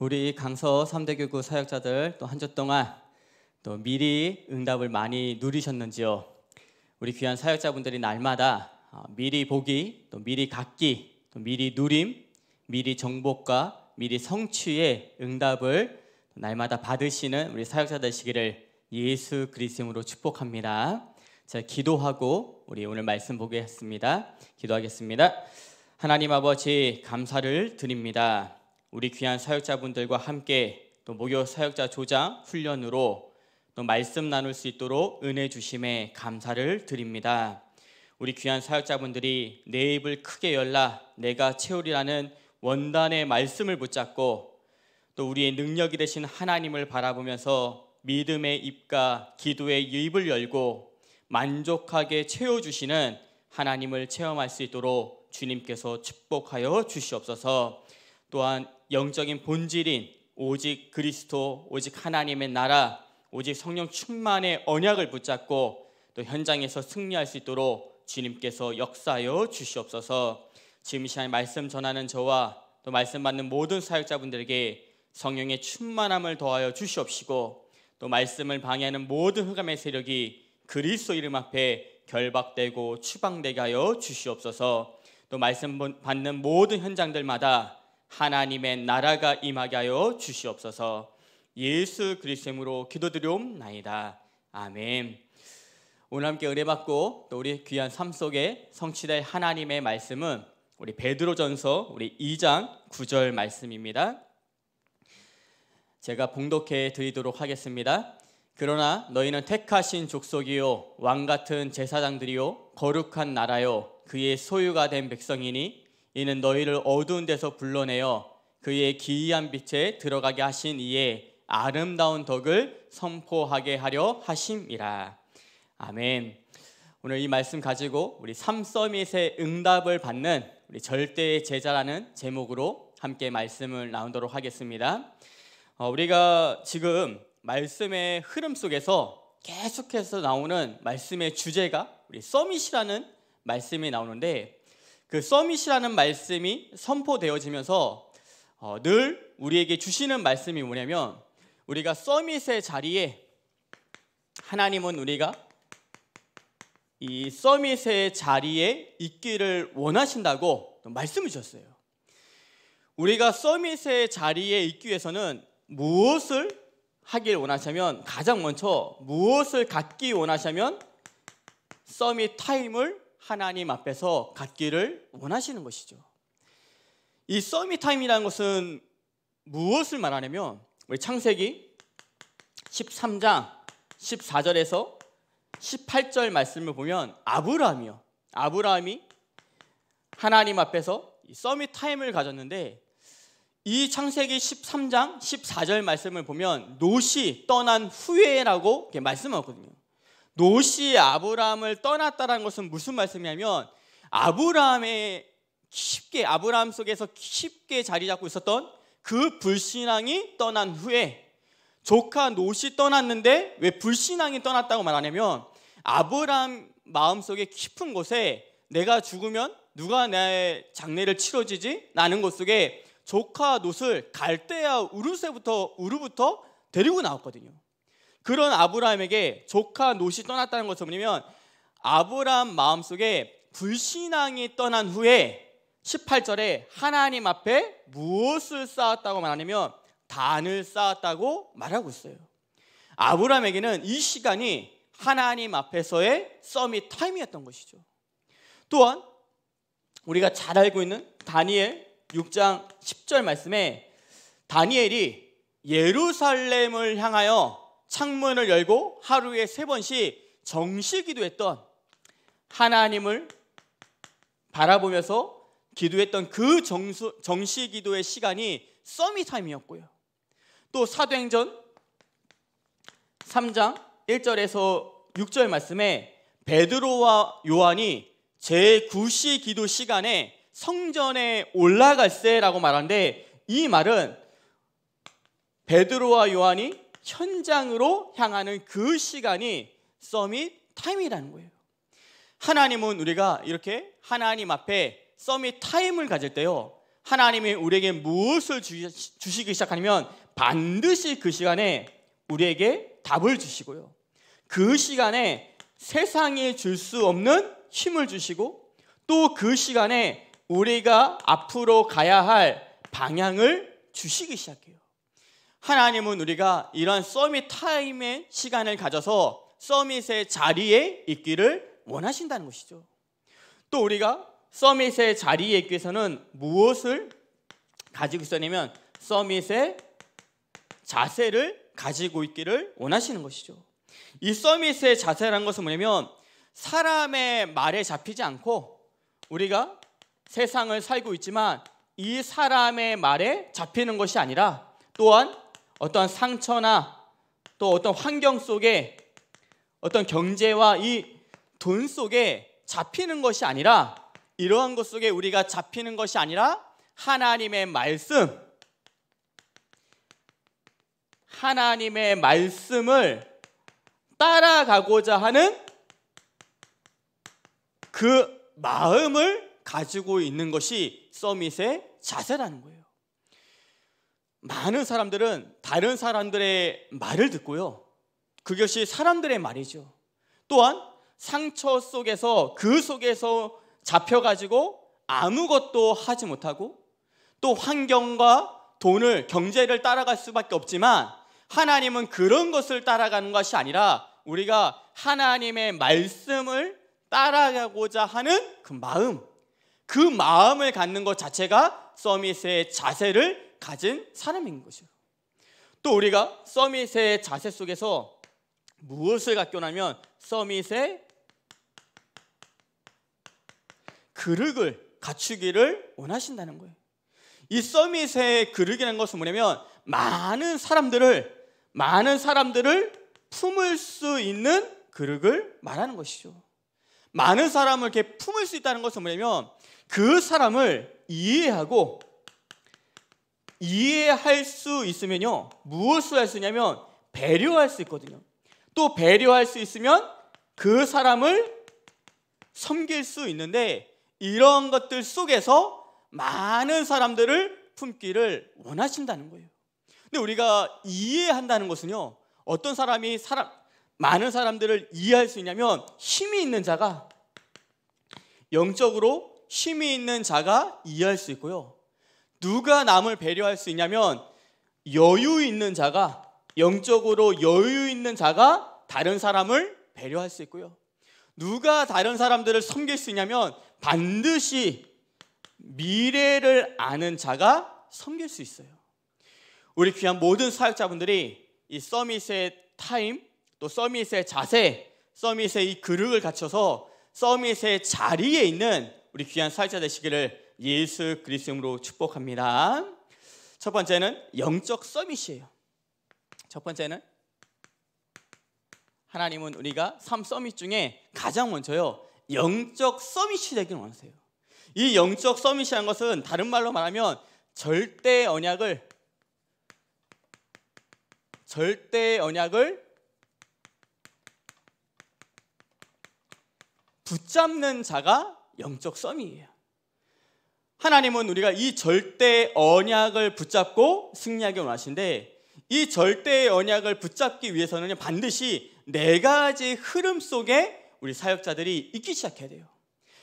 우리 강서 3대 교구 사역자들 또 한 주 동안 또 미리 응답을 많이 누리셨는지요. 우리 귀한 사역자분들이 날마다 어, 미리 보기, 또 미리 갖기, 또 미리 누림, 미리 정복과 미리 성취의 응답을 날마다 받으시는 우리 사역자 되시기를 예수 그리스도로 축복합니다. 제가 기도하고 우리 오늘 말씀 보겠습니다. 기도하겠습니다. 하나님 아버지 감사를 드립니다. 우리 귀한 사역자분들과 함께 또 목요 사역자 조장 훈련으로 또 말씀 나눌 수 있도록 은혜 주심에 감사를 드립니다. 우리 귀한 사역자분들이 내 입을 크게 열라 내가 채우리라는 원단의 말씀을 붙잡고 또 우리의 능력이 되신 하나님을 바라보면서 믿음의 입과 기도의 입을 열고 만족하게 채워주시는 하나님을 체험할 수 있도록 주님께서 축복하여 주시옵소서 또한 영적인 본질인 오직 그리스도, 오직 하나님의 나라, 오직 성령 충만의 언약을 붙잡고 또 현장에서 승리할 수 있도록 주님께서 역사하여 주시옵소서. 지금 시간에 말씀 전하는 저와 또 말씀 받는 모든 사역자분들에게 성령의 충만함을 더하여 주시옵시고 또 말씀을 방해하는 모든 흑암의 세력이 그리스도 이름 앞에 결박되고 추방되게 하여 주시옵소서. 또 말씀 받는 모든 현장들마다 하나님의 나라가 임하게 하여 주시옵소서. 예수 그리스도로 기도드리옵나이다. 아멘. 오늘 함께 은혜받고 또 우리 귀한 삶 속에 성취될 하나님의 말씀은 우리 베드로전서 우리 2장 9절 말씀입니다. 제가 봉독해 드리도록 하겠습니다. 그러나 너희는 택하신 족속이요 왕 같은 제사장들이요 거룩한 나라요 그의 소유가 된 백성이니 이는 너희를 어두운 데서 불러내어 그의 기이한 빛에 들어가게 하신 이에 아름다운 덕을 선포하게 하려 하심이라. 아멘. 오늘 이 말씀 가지고 우리 삼서밋의 응답을 받는 우리 절대의 제자라는 제목으로 함께 말씀을 나누도록 하겠습니다. 어, 우리가 지금 말씀의 흐름 속에서 계속해서 나오는 말씀의 주제가 우리 서밋이라는 말씀이 나오는데 그 서밋이라는 말씀이 선포되어지면서 어, 늘 우리에게 주시는 말씀이 뭐냐면 우리가 서밋의 자리에 하나님은 우리가 이 서밋의 자리에 있기를 원하신다고 말씀을 주셨어요. 우리가 서밋의 자리에 있기 위해서는 무엇을 하길 원하시면 가장 먼저 무엇을 갖기 원하시면 서밋 타임을 하나님 앞에서 갖기를 원하시는 것이죠. 이 서밋 타임이라는 것은 무엇을 말하냐면 우리 창세기 13장 14절에서 18절 말씀을 보면 아브라함이요. 아브라함이 하나님 앞에서 서밋 타임을 가졌는데 이 창세기 13장 14절 말씀을 보면 노시 떠난 후에라고 말씀하거든요. 노시 아브라함을 떠났다는 것은 무슨 말씀이냐면 아브라함의 쉽게 아브라함 속에서 쉽게 자리 잡고 있었던 그 불신앙이 떠난 후에 조카 노시 떠났는데 왜 불신앙이 떠났다고 말하냐면 아브라함 마음속에 깊은 곳에 내가 죽으면 누가 내 장례를 치러지지? 라는 곳 속에 조카 롯을 갈대야 우르세부터 우르부터 데리고 나왔거든요. 그런 아브라함에게 조카 롯이 떠났다는 것처럼 뭐냐면 아브라함 마음속에 불신앙이 떠난 후에 18절에 하나님 앞에 무엇을 쌓았다고 말하냐면 단을 쌓았다고 말하고 있어요. 아브라함에게는 이 시간이 하나님 앞에서의 서밋 타임이었던 것이죠. 또한 우리가 잘 알고 있는 다니엘 6장 10절 말씀에 다니엘이 예루살렘을 향하여 창문을 열고 하루에 세 번씩 정시 기도했던 하나님을 바라보면서 기도했던 그 정수, 정시 기도의 시간이 써미 타임이었고요. 또 사도행전 3장 1절에서 6절 말씀에 베드로와 요한이 제9시 기도 시간에 성전에 올라갈세라고 말하는데 이 말은 베드로와 요한이 현장으로 향하는 그 시간이 서밋 타임이라는 거예요. 하나님은 우리가 이렇게 하나님 앞에 서밋 타임을 가질 때요. 하나님이 우리에게 무엇을 주시기 시작하면 반드시 그 시간에 우리에게 답을 주시고요. 그 시간에 세상이 줄 수 없는 힘을 주시고 또 그 시간에 우리가 앞으로 가야 할 방향을 주시기 시작해요. 하나님은 우리가 이러한 서밋 타임의 시간을 가져서 서밋의 자리에 있기를 원하신다는 것이죠. 또 우리가 서밋의 자리에 있기 위해서는 무엇을 가지고 있어냐면 서밋의 자세를 가지고 있기를 원하시는 것이죠. 이 서밋의 자세라는 것은 뭐냐면 사람의 말에 잡히지 않고 우리가 세상을 살고 있지만 이 사람의 말에 잡히는 것이 아니라 또한 어떤 상처나 또 어떤 환경 속에 어떤 경제와 이 돈 속에 잡히는 것이 아니라 이러한 것 속에 우리가 잡히는 것이 아니라 하나님의 말씀 하나님의 말씀을 따라가고자 하는 그 마음을 가지고 있는 것이 서밋의 자세라는 거예요. 많은 사람들은 다른 사람들의 말을 듣고요. 그것이 사람들의 말이죠. 또한 상처 속에서 그 속에서 잡혀가지고 아무것도 하지 못하고 또 환경과 돈을 경제를 따라갈 수밖에 없지만 하나님은 그런 것을 따라가는 것이 아니라 우리가 하나님의 말씀을 따라가고자 하는 그 마음 그 마음을 갖는 것 자체가 서밋의 자세를 가진 사람인 것이요. 또 우리가 서밋의 자세 속에서 무엇을 갖고나면 서밋의 그릇을 갖추기를 원하신다는 거예요. 이 서밋의 그릇이라는 것은 뭐냐면 많은 사람들을 많은 사람들을 품을 수 있는 그릇을 말하는 것이죠. 많은 사람을 이렇게 품을 수 있다는 것은 뭐냐면 그 사람을 이해하고 이해할 수 있으면요. 무엇을 할 수 있냐면 배려할 수 있거든요. 또 배려할 수 있으면 그 사람을 섬길 수 있는데 이런 것들 속에서 많은 사람들을 품기를 원하신다는 거예요. 근데 우리가 이해한다는 것은요. 어떤 사람이 사람 많은 사람들을 이해할 수 있냐면 힘이 있는 자가 영적으로 힘이 있는 자가 이해할 수 있고요. 누가 남을 배려할 수 있냐면 여유 있는 자가 영적으로 여유 있는 자가 다른 사람을 배려할 수 있고요. 누가 다른 사람들을 섬길 수 있냐면 반드시 미래를 아는 자가 섬길 수 있어요. 우리 귀한 모든 사역자분들이 이 서밋의 타임, 또 서밋의 자세, 서밋의 이 그릇을 갖춰서 서밋의 자리에 있는 우리 귀한 사역자 되시기를 예수 그리스도 이름으로 축복합니다. 첫 번째는 영적 서밋이에요. 첫 번째는 하나님은 우리가 삼 서밋 중에 가장 먼저요. 영적 서밋이 되길 원하세요. 이 영적 서밋이라는 것은 다른 말로 말하면 절대 언약을 절대 언약을 붙잡는 자가 영적 썸이에요. 하나님은 우리가 이 절대 언약을 붙잡고 승리하기 원하신데 이 절대 언약을 붙잡기 위해서는 반드시 네 가지 흐름 속에 우리 사역자들이 있기 시작해야 돼요.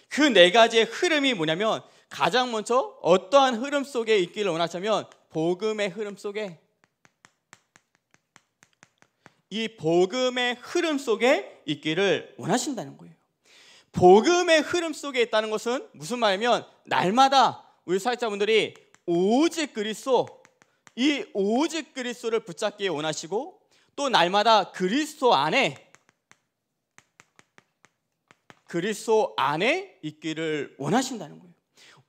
그 네 가지의 흐름이 뭐냐면 가장 먼저 어떠한 흐름 속에 있기를 원하자면 복음의 흐름 속에 이 복음의 흐름 속에 있기를 원하신다는 거예요. 복음의 흐름 속에 있다는 것은 무슨 말이면 날마다 우리 사역자분들이 오직 그리스도 이 오직 그리스도를 붙잡기 원하시고 또 날마다 그리스도 안에 그리스도 안에 있기를 원하신다는 거예요.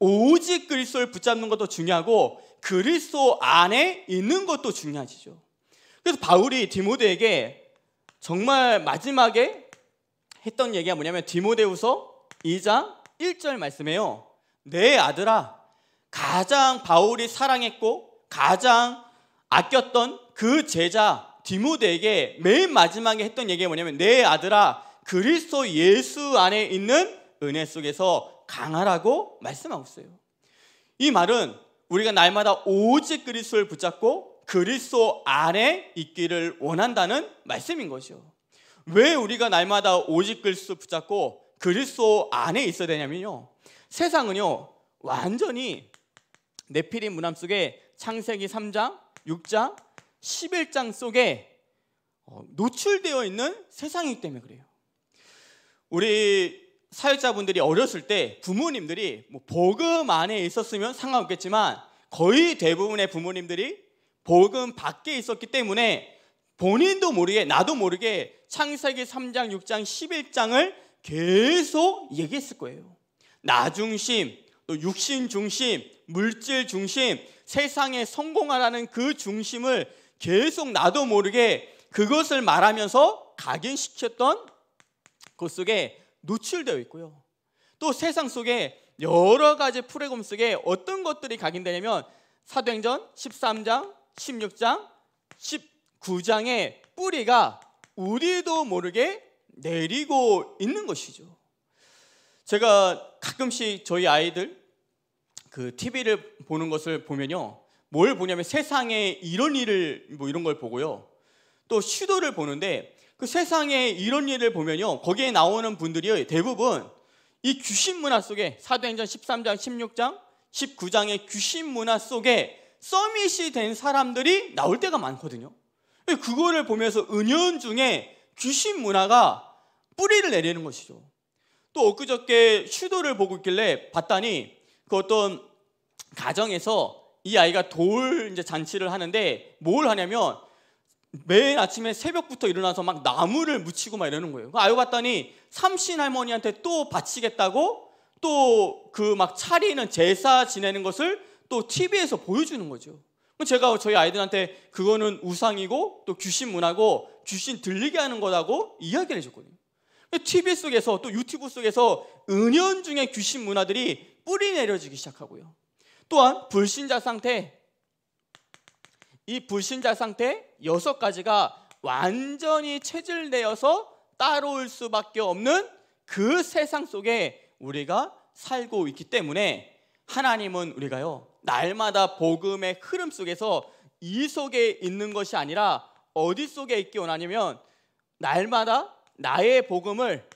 오직 그리스도를 붙잡는 것도 중요하고 그리스도 안에 있는 것도 중요하지죠. 그래서 바울이 디모데에게 정말 마지막에 했던 얘기가 뭐냐면 디모데후서 2장 1절 말씀에요. 내 네 아들아, 가장 바울이 사랑했고 가장 아꼈던 그 제자 디모데에게 맨 마지막에 했던 얘기가 뭐냐면 내 네 아들아 그리스도 예수 안에 있는 은혜 속에서 강하라고 말씀하고 있어요. 이 말은 우리가 날마다 오직 그리스도를 붙잡고 그리스도 안에 있기를 원한다는 말씀인 것이요. 왜 우리가 날마다 오직 그리스도 붙잡고 그리스도 안에 있어야 되냐면요. 세상은요 완전히 네피림 문함 속에 창세기 3장, 6장, 11장 속에 어, 노출되어 있는 세상이기 때문에 그래요. 우리 사역자분들이 어렸을 때 부모님들이 뭐 복음 안에 있었으면 상관없겠지만 거의 대부분의 부모님들이 복음 밖에 있었기 때문에 본인도 모르게 나도 모르게 창세기 3장, 6장, 11장을 계속 얘기했을 거예요. 나중심, 또 육신 중심, 물질 중심, 세상에 성공하라는 그 중심을 계속 나도 모르게 그것을 말하면서 각인시켰던 것 속에 노출되어 있고요. 또 세상 속에 여러 가지 프레곰 속에 어떤 것들이 각인되냐면 사도행전 13장, 16장, 19장의 뿌리가 우리도 모르게 내리고 있는 것이죠. 제가 가끔씩 저희 아이들 그 TV를 보는 것을 보면요. 뭘 보냐면 세상에 이런 일을 뭐 이런 걸 보고요. 또 시도를 보는데 그 세상에 이런 일을 보면요. 거기에 나오는 분들이 대부분 이 귀신 문화 속에 사도행전 13장, 16장, 19장의 귀신 문화 속에 서밋이 된 사람들이 나올 때가 많거든요. 그거를 보면서 은연 중에 귀신 문화가 뿌리를 내리는 것이죠. 또 엊그저께 슈도를 보고 있길래 봤더니 그 어떤 가정에서 이 아이가 돌 이제 잔치를 하는데 뭘 하냐면 매일 아침에 새벽부터 일어나서 막 나무를 묻히고 막 이러는 거예요. 알고 봤더니 삼신 할머니한테 또 바치겠다고 또 그 막 차리는 제사 지내는 것을 또 TV에서 보여주는 거죠. 제가 저희 아이들한테 그거는 우상이고 또 귀신 문화고 귀신 들리게 하는 거라고 이야기를 해줬거든요. TV 속에서 또 유튜브 속에서 은연중에 귀신 문화들이 뿌리 내려지기 시작하고요. 또한 불신자 상태 이 불신자 상태 여섯 가지가 완전히 체질되어서 따로올 수밖에 없는 그 세상 속에 우리가 살고 있기 때문에 하나님은 우리가요 날마다 복음의 흐름 속에서 이 속에 있는 것이 아니라 어디 속에 있기 원하냐면 날마다 나의 복음을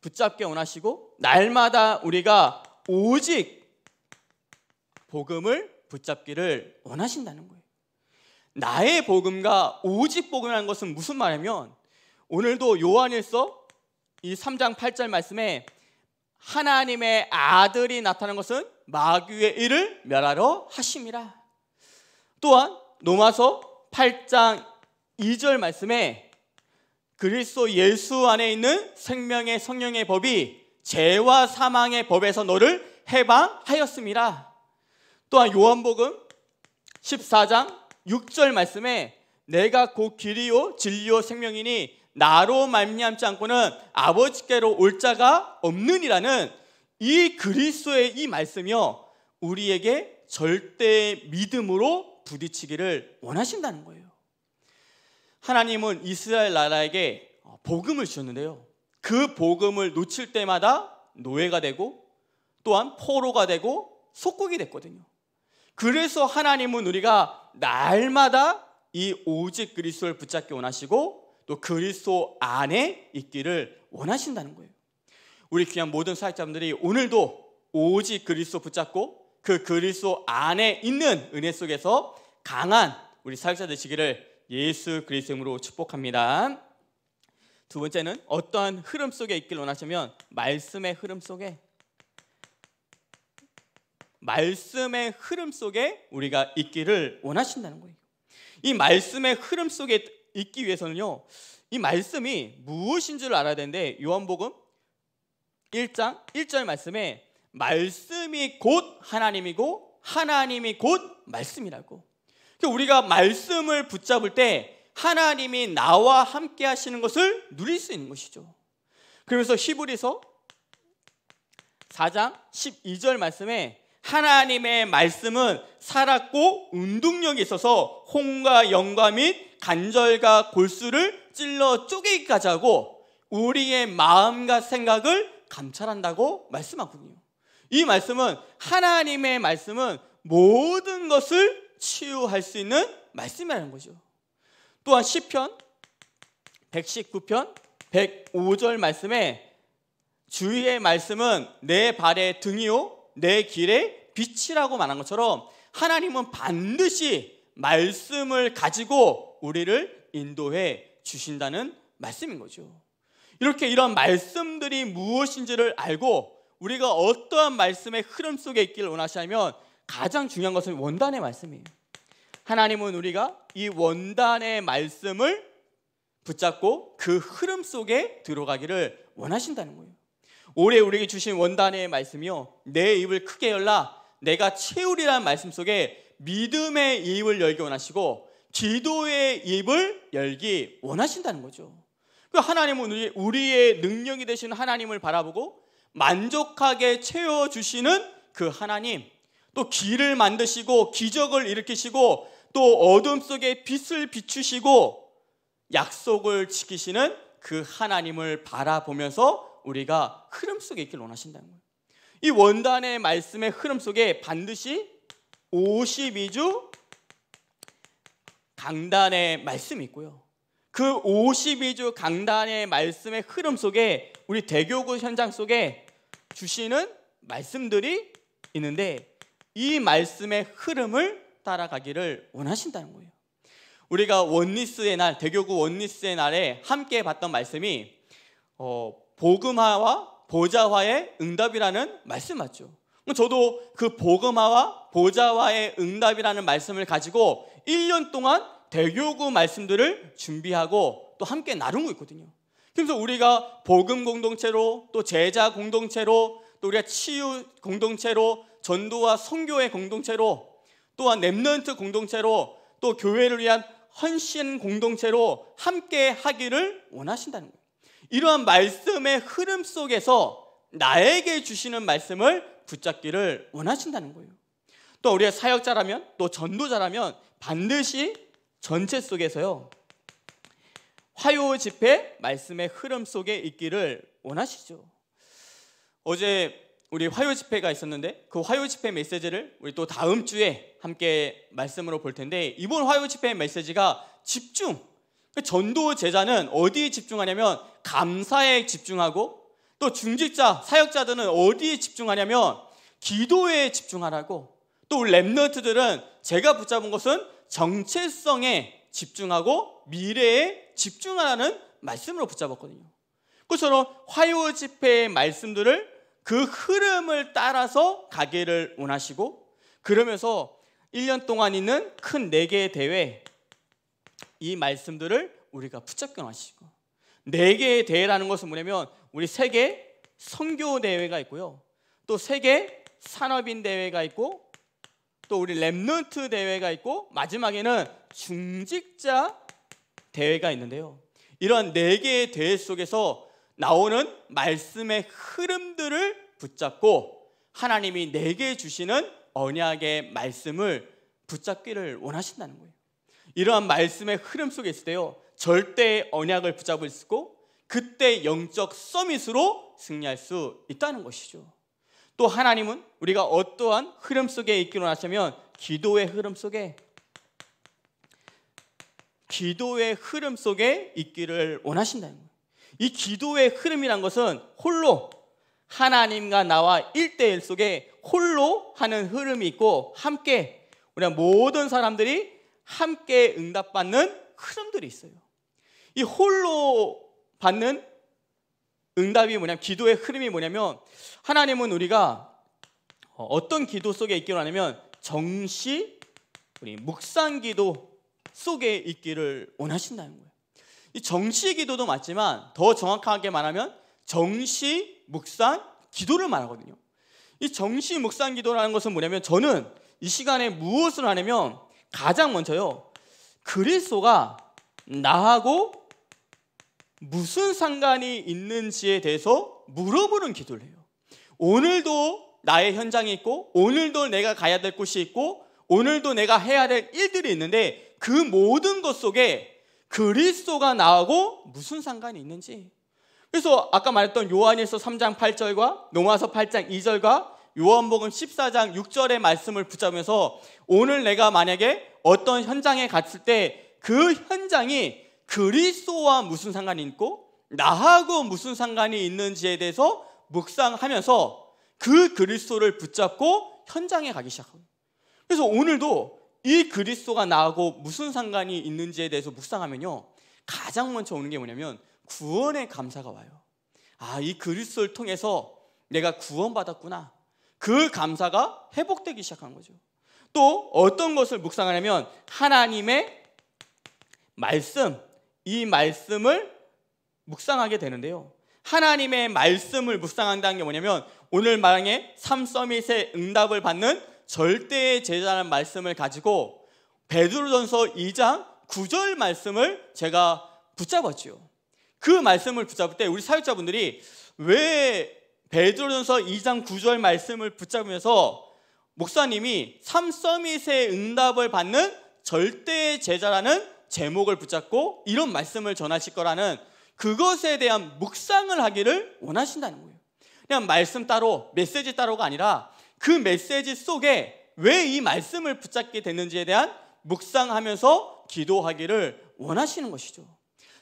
붙잡게 원하시고 날마다 우리가 오직 복음을 붙잡기를 원하신다는 거예요. 나의 복음과 오직 복음이라는 것은 무슨 말이면 오늘도 요한일서 이 3장 8절 말씀에 하나님의 아들이 나타난 것은 마귀의 일을 멸하러 하심이라. 또한 노마서 8장 2절 말씀에 그리스도 예수 안에 있는 생명의 성령의 법이 죄와 사망의 법에서 너를 해방하였습니다. 또한 요한복음 14장 6절 말씀에 내가 곧 길이요 진리요 생명이니 나로 말미암지 않고는 아버지께로 올 자가 없느니라는 이 그리스도의 이 말씀이요 우리에게 절대 믿음으로 부딪히기를 원하신다는 거예요. 하나님은 이스라엘 나라에게 어, 복음을 주셨는데요. 그 복음을 놓칠 때마다 노예가 되고 또한 포로가 되고 속국이 됐거든요. 그래서 하나님은 우리가 날마다 이 오직 그리스도를 붙잡기 원하시고 또 그리스도 안에 있기를 원하신다는 거예요. 우리 귀한 모든 사역자분들이 오늘도 오직 그리스도 붙잡고 그 그리스도 안에 있는 은혜 속에서 강한 우리 사역자 되시기를 예수 그리스도 이름으로 축복합니다. 두 번째는 어떠한 흐름 속에 있길 원하시면 말씀의 흐름 속에 말씀의 흐름 속에 우리가 있기를 원하신다는 거예요. 이 말씀의 흐름 속에 있기 위해서는요. 이 말씀이 무엇인 줄 알아야 되는데 요한복음 1장 1절 말씀에 말씀이 곧 하나님이고 하나님이 곧 말씀이라고 그 우리가 말씀을 붙잡을 때 하나님이 나와 함께 하시는 것을 누릴 수 있는 것이죠. 그래서 히브리서 4장 12절 말씀에 하나님의 말씀은 살았고 운동력이 있어서 홍과 영과 및 간절과 골수를 찔러 쪼개기까지 하고 우리의 마음과 생각을 감찰한다고 말씀하군요. 이 말씀은 하나님의 말씀은 모든 것을 치유할 수 있는 말씀이라는 거죠. 또한 시편 119편 105절 말씀에 주의의 말씀은 내 발의 등이요 내 길의 빛이라고 말한 것처럼 하나님은 반드시 말씀을 가지고 우리를 인도해 주신다는 말씀인 거죠. 이렇게 이런 말씀들이 무엇인지를 알고 우리가 어떠한 말씀의 흐름 속에 있기를 원하시면 가장 중요한 것은 원단의 말씀이에요. 하나님은 우리가 이 원단의 말씀을 붙잡고 그 흐름 속에 들어가기를 원하신다는 거예요. 올해 우리에게 주신 원단의 말씀이요. 내 입을 크게 열라 내가 채우리라는 말씀 속에 믿음의 입을 열기 원하시고 기도의 입을 열기 원하신다는 거죠. 그 하나님은 우리의 능력이 되시는 하나님을 바라보고 만족하게 채워주시는 그 하나님, 또 길을 만드시고 기적을 일으키시고 또 어둠 속에 빛을 비추시고 약속을 지키시는 그 하나님을 바라보면서 우리가 흐름 속에 있길 원하신다는 거예요. 이 원단의 말씀의 흐름 속에 반드시 52주 강단의 말씀이 있고요. 그 52주 강단의 말씀의 흐름 속에 우리 대교구 현장 속에 주시는 말씀들이 있는데 이 말씀의 흐름을 따라가기를 원하신다는 거예요. 우리가 원리스의 날, 대교구 원리스의 날에 함께 봤던 말씀이 어, 복음화와 보좌화의 응답이라는 말씀 맞죠? 저도 그 복음화와 보좌화의 응답이라는 말씀을 가지고 1년 동안 대교구 말씀들을 준비하고 또 함께 나누고 있거든요. 그래서 우리가 복음 공동체로 또 제자 공동체로 또 우리가 치유 공동체로 전도와 선교의 공동체로 또한 랩런트 공동체로 또 교회를 위한 헌신 공동체로 함께 하기를 원하신다는 거예요. 이러한 말씀의 흐름 속에서 나에게 주시는 말씀을 붙잡기를 원하신다는 거예요. 또 우리의 사역자라면 또 전도자라면 반드시 전체 속에서요. 화요 집회 말씀의 흐름 속에 있기를 원하시죠. 어제 우리 화요 집회가 있었는데 그 화요 집회 메시지를 우리 또 다음 주에 함께 말씀으로 볼 텐데 이번 화요 집회 메시지가 집중. 그 전도 제자는 어디에 집중하냐면 감사에 집중하고 또 중직자 사역자들은 어디에 집중하냐면 기도에 집중하라고 또우 랩너트들은 제가 붙잡은 것은 정체성에 집중하고 미래에 집중하라는 말씀으로 붙잡았거든요. 그처럼 화요 집회의 말씀들을 그 흐름을 따라서 가기를 원하시고 그러면서 1년 동안 있는 큰4 개의 대회 이 말씀들을 우리가 붙잡겨 하시고 4 개의 대회라는 것은 뭐냐면 우리 세계 선교 대회가 있고요. 또 세계 산업인 대회가 있고 또 우리 랩넌트 대회가 있고 마지막에는 중직자 대회가 있는데요. 이런 4 개의 대회 속에서 나오는 말씀의 흐름들을 붙잡고 하나님이 내게 주시는 언약의 말씀을 붙잡기를 원하신다는 거예요. 이러한 말씀의 흐름 속에 있을 때요. 절대의 언약을 붙잡을 수 있고 그때 영적 서밋으로 승리할 수 있다는 것이죠. 또 하나님은 우리가 어떠한 흐름 속에 있기로 하시면 기도의 흐름 속에 기도의 흐름 속에 있기를 원하신다는 거예요. 이 기도의 흐름이란 것은 홀로 하나님과 나와 일대일 속에 홀로 하는 흐름이 있고 함께 우리 모든 사람들이 함께 응답받는 흐름들이 있어요. 이 홀로 받는 응답이 뭐냐면 기도의 흐름이 뭐냐면 하나님은 우리가 어떤 기도 속에 있기를 하냐면 정시 우리 묵상 기도 속에 있기를 원하신다는 거예요. 이 정시 기도도 맞지만 더 정확하게 말하면 정시 묵상 기도를 말하거든요. 이 정시 묵상 기도라는 것은 뭐냐면 저는 이 시간에 무엇을 하냐면 가장 먼저요. 그리스도가 나하고 무슨 상관이 있는지에 대해서 물어보는 기도를 해요. 오늘도 나의 현장이 있고 오늘도 내가 가야 될 곳이 있고 오늘도 내가 해야 될 일들이 있는데 그 모든 것 속에 그리스도가 나하고 무슨 상관이 있는지. 그래서 아까 말했던 요한일서 3장 8절과 농마서 8장 2절과 요한복음 14장 6절의 말씀을 붙잡으면서 오늘 내가 만약에 어떤 현장에 갔을 때 그 현장이 그리스도와 무슨 상관이 있고 나하고 무슨 상관이 있는지에 대해서 묵상하면서 그 그리스도를 붙잡고 현장에 가기 시작합니다. 그래서 오늘도 이 그리스도가 나하고 무슨 상관이 있는지에 대해서 묵상하면요. 가장 먼저 오는 게 뭐냐면 구원의 감사가 와요. 아, 이 그리스도를 통해서 내가 구원받았구나. 그 감사가 회복되기 시작한 거죠. 또 어떤 것을 묵상하냐면 하나님의 말씀, 이 말씀을 묵상하게 되는데요. 하나님의 말씀을 묵상한다는 게 뭐냐면 오늘 말의 삼서밋의 응답을 받는 절대의 제자라는 말씀을 가지고 베드로전서 2장 9절 말씀을 제가 붙잡았지요. 그 말씀을 붙잡을 때 우리 사역자분들이 왜 베드로전서 2장 9절 말씀을 붙잡으면서 목사님이 삼서밋의 응답을 받는 절대의 제자라는 제목을 붙잡고 이런 말씀을 전하실 거라는 그것에 대한 묵상을 하기를 원하신다는 거예요. 그냥 말씀 따로, 메시지 따로가 아니라 그 메시지 속에 왜 이 말씀을 붙잡게 됐는지에 대한 묵상하면서 기도하기를 원하시는 것이죠.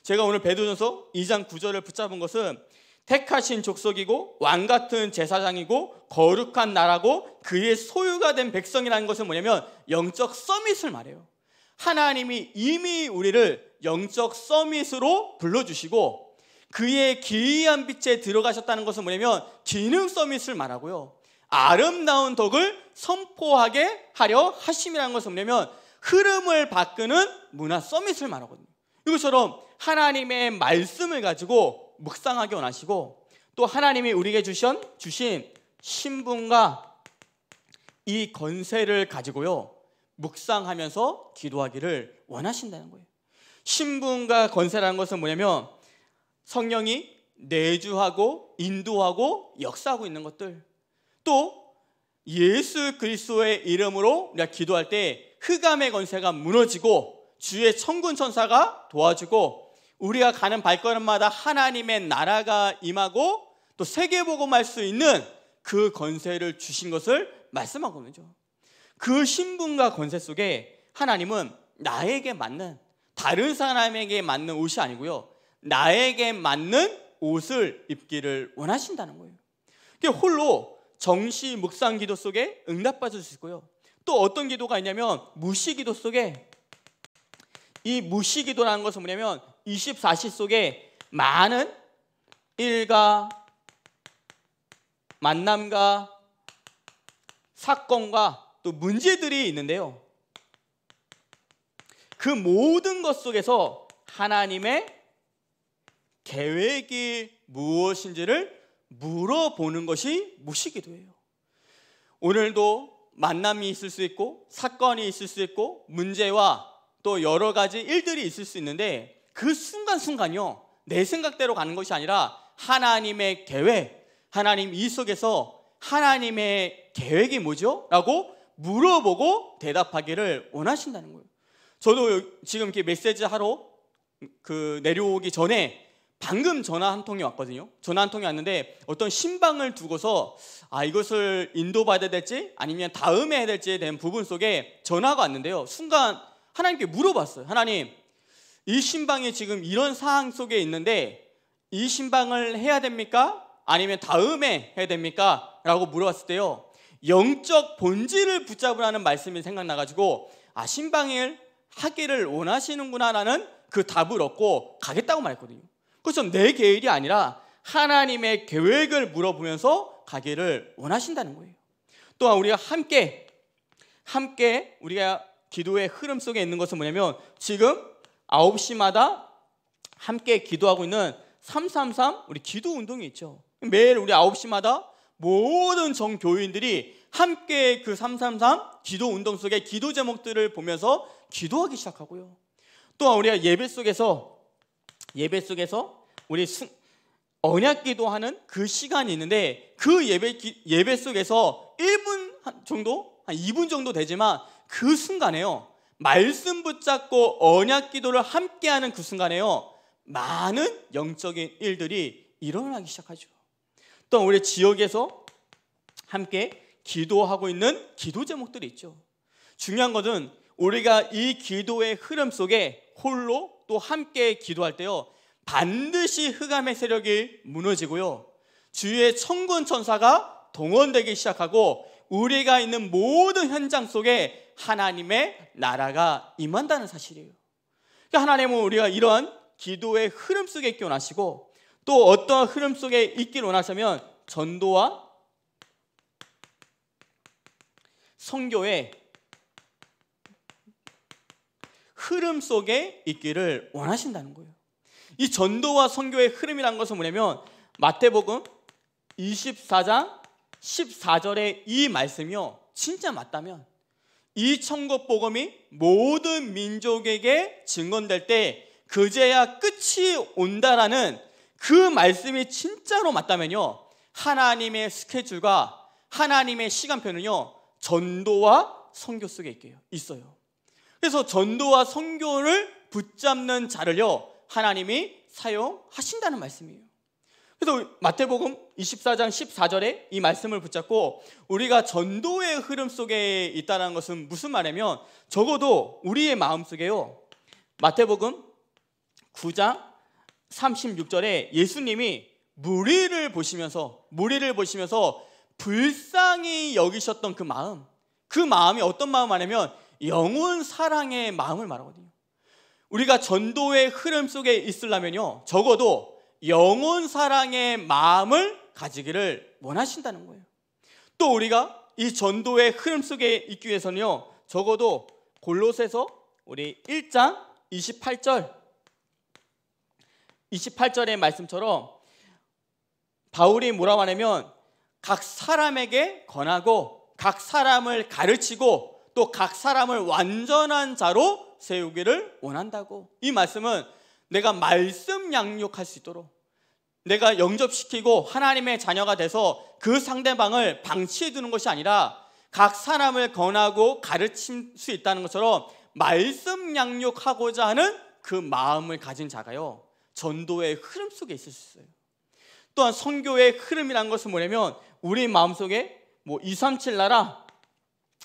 제가 오늘 베드전서 2장 9절을 붙잡은 것은 택하신 족속이고 왕 같은 제사장이고 거룩한 나라고 그의 소유가 된 백성이라는 것은 뭐냐면 영적 서밋을 말해요. 하나님이 이미 우리를 영적 서밋으로 불러주시고 그의 기이한 빛에 들어가셨다는 것은 뭐냐면 기능 서밋을 말하고요. 아름다운 덕을 선포하게 하려 하심이라는 것은 뭐냐면 흐름을 바꾸는 문화 서밋을 말하거든요. 이것처럼 하나님의 말씀을 가지고 묵상하기 원하시고 또 하나님이 우리에게 주신, 주신 신분과 이 건세를 가지고요. 묵상하면서 기도하기를 원하신다는 거예요. 신분과 건세라는 것은 뭐냐면 성령이 내주하고 인도하고 역사하고 있는 것들 또 예수 그리스도의 이름으로 우리가 기도할 때 흑암의 권세가 무너지고 주의 천군 천사가 도와주고 우리가 가는 발걸음마다 하나님의 나라가 임하고 또 세계 복음할 수 있는 그 권세를 주신 것을 말씀하고 있죠. 그 신분과 권세 속에 하나님은 나에게 맞는 다른 사람에게 맞는 옷이 아니고요. 나에게 맞는 옷을 입기를 원하신다는 거예요. 그 홀로 정시 묵상 기도 속에 응답받을 수 있고요. 또 어떤 기도가 있냐면 무시 기도 속에 이 무시 기도라는 것은 뭐냐면 24시 속에 많은 일과 만남과 사건과 또 문제들이 있는데요. 그 모든 것 속에서 하나님의 계획이 무엇인지를 물어보는 것이 무시기도해요 오늘도 만남이 있을 수 있고 사건이 있을 수 있고 문제와 또 여러 가지 일들이 있을 수 있는데 그 순간순간요 내 생각대로 가는 것이 아니라 하나님의 계획 하나님 이 속에서 하나님의 계획이 뭐죠? 라고 물어보고 대답하기를 원하신다는 거예요. 저도 지금 이렇게 메시지 하러 그 내려오기 전에 방금 전화 한 통이 왔거든요. 전화 한 통이 왔는데 어떤 신방을 두고서 아 이것을 인도받아야 될지 아니면 다음에 해야 될지에 대한 부분 속에 전화가 왔는데요. 순간 하나님께 물어봤어요. 하나님 이 신방이 지금 이런 상황 속에 있는데 이 신방을 해야 됩니까? 아니면 다음에 해야 됩니까? 라고 물어봤을 때요. 영적 본질을 붙잡으라는 말씀이 생각나가지고 아 신방을 하기를 원하시는구나라는 그 답을 얻고 가겠다고 말했거든요. 그래서 내 계획이 아니라 하나님의 계획을 물어보면서 가기를 원하신다는 거예요. 또한 우리가 함께 함께 우리가 기도의 흐름 속에 있는 것은 뭐냐면 지금 9시마다 함께 기도하고 있는 333 우리 기도 운동이 있죠. 매일 우리 9시마다 모든 정교인들이 함께 그 333 기도 운동 속에 기도 제목들을 보면서 기도하기 시작하고요. 또한 우리가 예배 속에서 예배 속에서 우리 언약 기도하는 그 시간이 있는데 그 예배, 예배 속에서 1분 정도, 한 2분 정도 되지만 그 순간에요. 말씀 붙잡고 언약 기도를 함께하는 그 순간에요. 많은 영적인 일들이 일어나기 시작하죠. 또 우리 지역에서 함께 기도하고 있는 기도 제목들이 있죠. 중요한 것은 우리가 이 기도의 흐름 속에 홀로 또 함께 기도할 때요. 반드시 흑암의 세력이 무너지고요. 주위의 천군 천사가 동원되기 시작하고 우리가 있는 모든 현장 속에 하나님의 나라가 임한다는 사실이에요. 그러니까 하나님은 우리가 이런 기도의 흐름 속에 있기 원하시고 또 어떤 흐름 속에 있기를 원하시면 전도와 성교의 흐름 속에 있기를 원하신다는 거예요. 이 전도와 선교의 흐름이란 것은 뭐냐면 마태복음 24장 14절의 이 말씀이요. 진짜 맞다면 이 천국 복음이 모든 민족에게 증언될 때 그제야 끝이 온다라는 그 말씀이 진짜로 맞다면요. 하나님의 스케줄과 하나님의 시간표는요. 전도와 선교 속에 있어요. 그래서 전도와 선교를 붙잡는 자를요 하나님이 사용하신다는 말씀이에요. 그래서 마태복음 24장 14절에 이 말씀을 붙잡고 우리가 전도의 흐름 속에 있다는 것은 무슨 말이냐면 적어도 우리의 마음 속에요. 마태복음 9장 36절에 예수님이 무리를 보시면서 무리를 보시면서 불쌍히 여기셨던 그 마음 그 마음이 어떤 마음 아니면 영혼 사랑의 마음을 말하거든요. 우리가 전도의 흐름 속에 있으려면요. 적어도 영혼 사랑의 마음을 가지기를 원하신다는 거예요. 또 우리가 이 전도의 흐름 속에 있기 위해서는요. 적어도 골로새서 우리 1장 28절 28절의 말씀처럼 바울이 뭐라 고하냐면각 사람에게 권하고 각 사람을 가르치고 또각 사람을 완전한 자로 세우기를 원한다고. 이 말씀은 내가 말씀 양육할 수 있도록 내가 영접시키고 하나님의 자녀가 돼서 그 상대방을 방치해 두는 것이 아니라 각 사람을 권하고 가르칠 수 있다는 것처럼 말씀 양육하고자 하는 그 마음을 가진 자가요. 전도의 흐름 속에 있을 수 있어요. 또한 선교의 흐름이란 것은 뭐냐면 우리 마음속에 뭐237 나라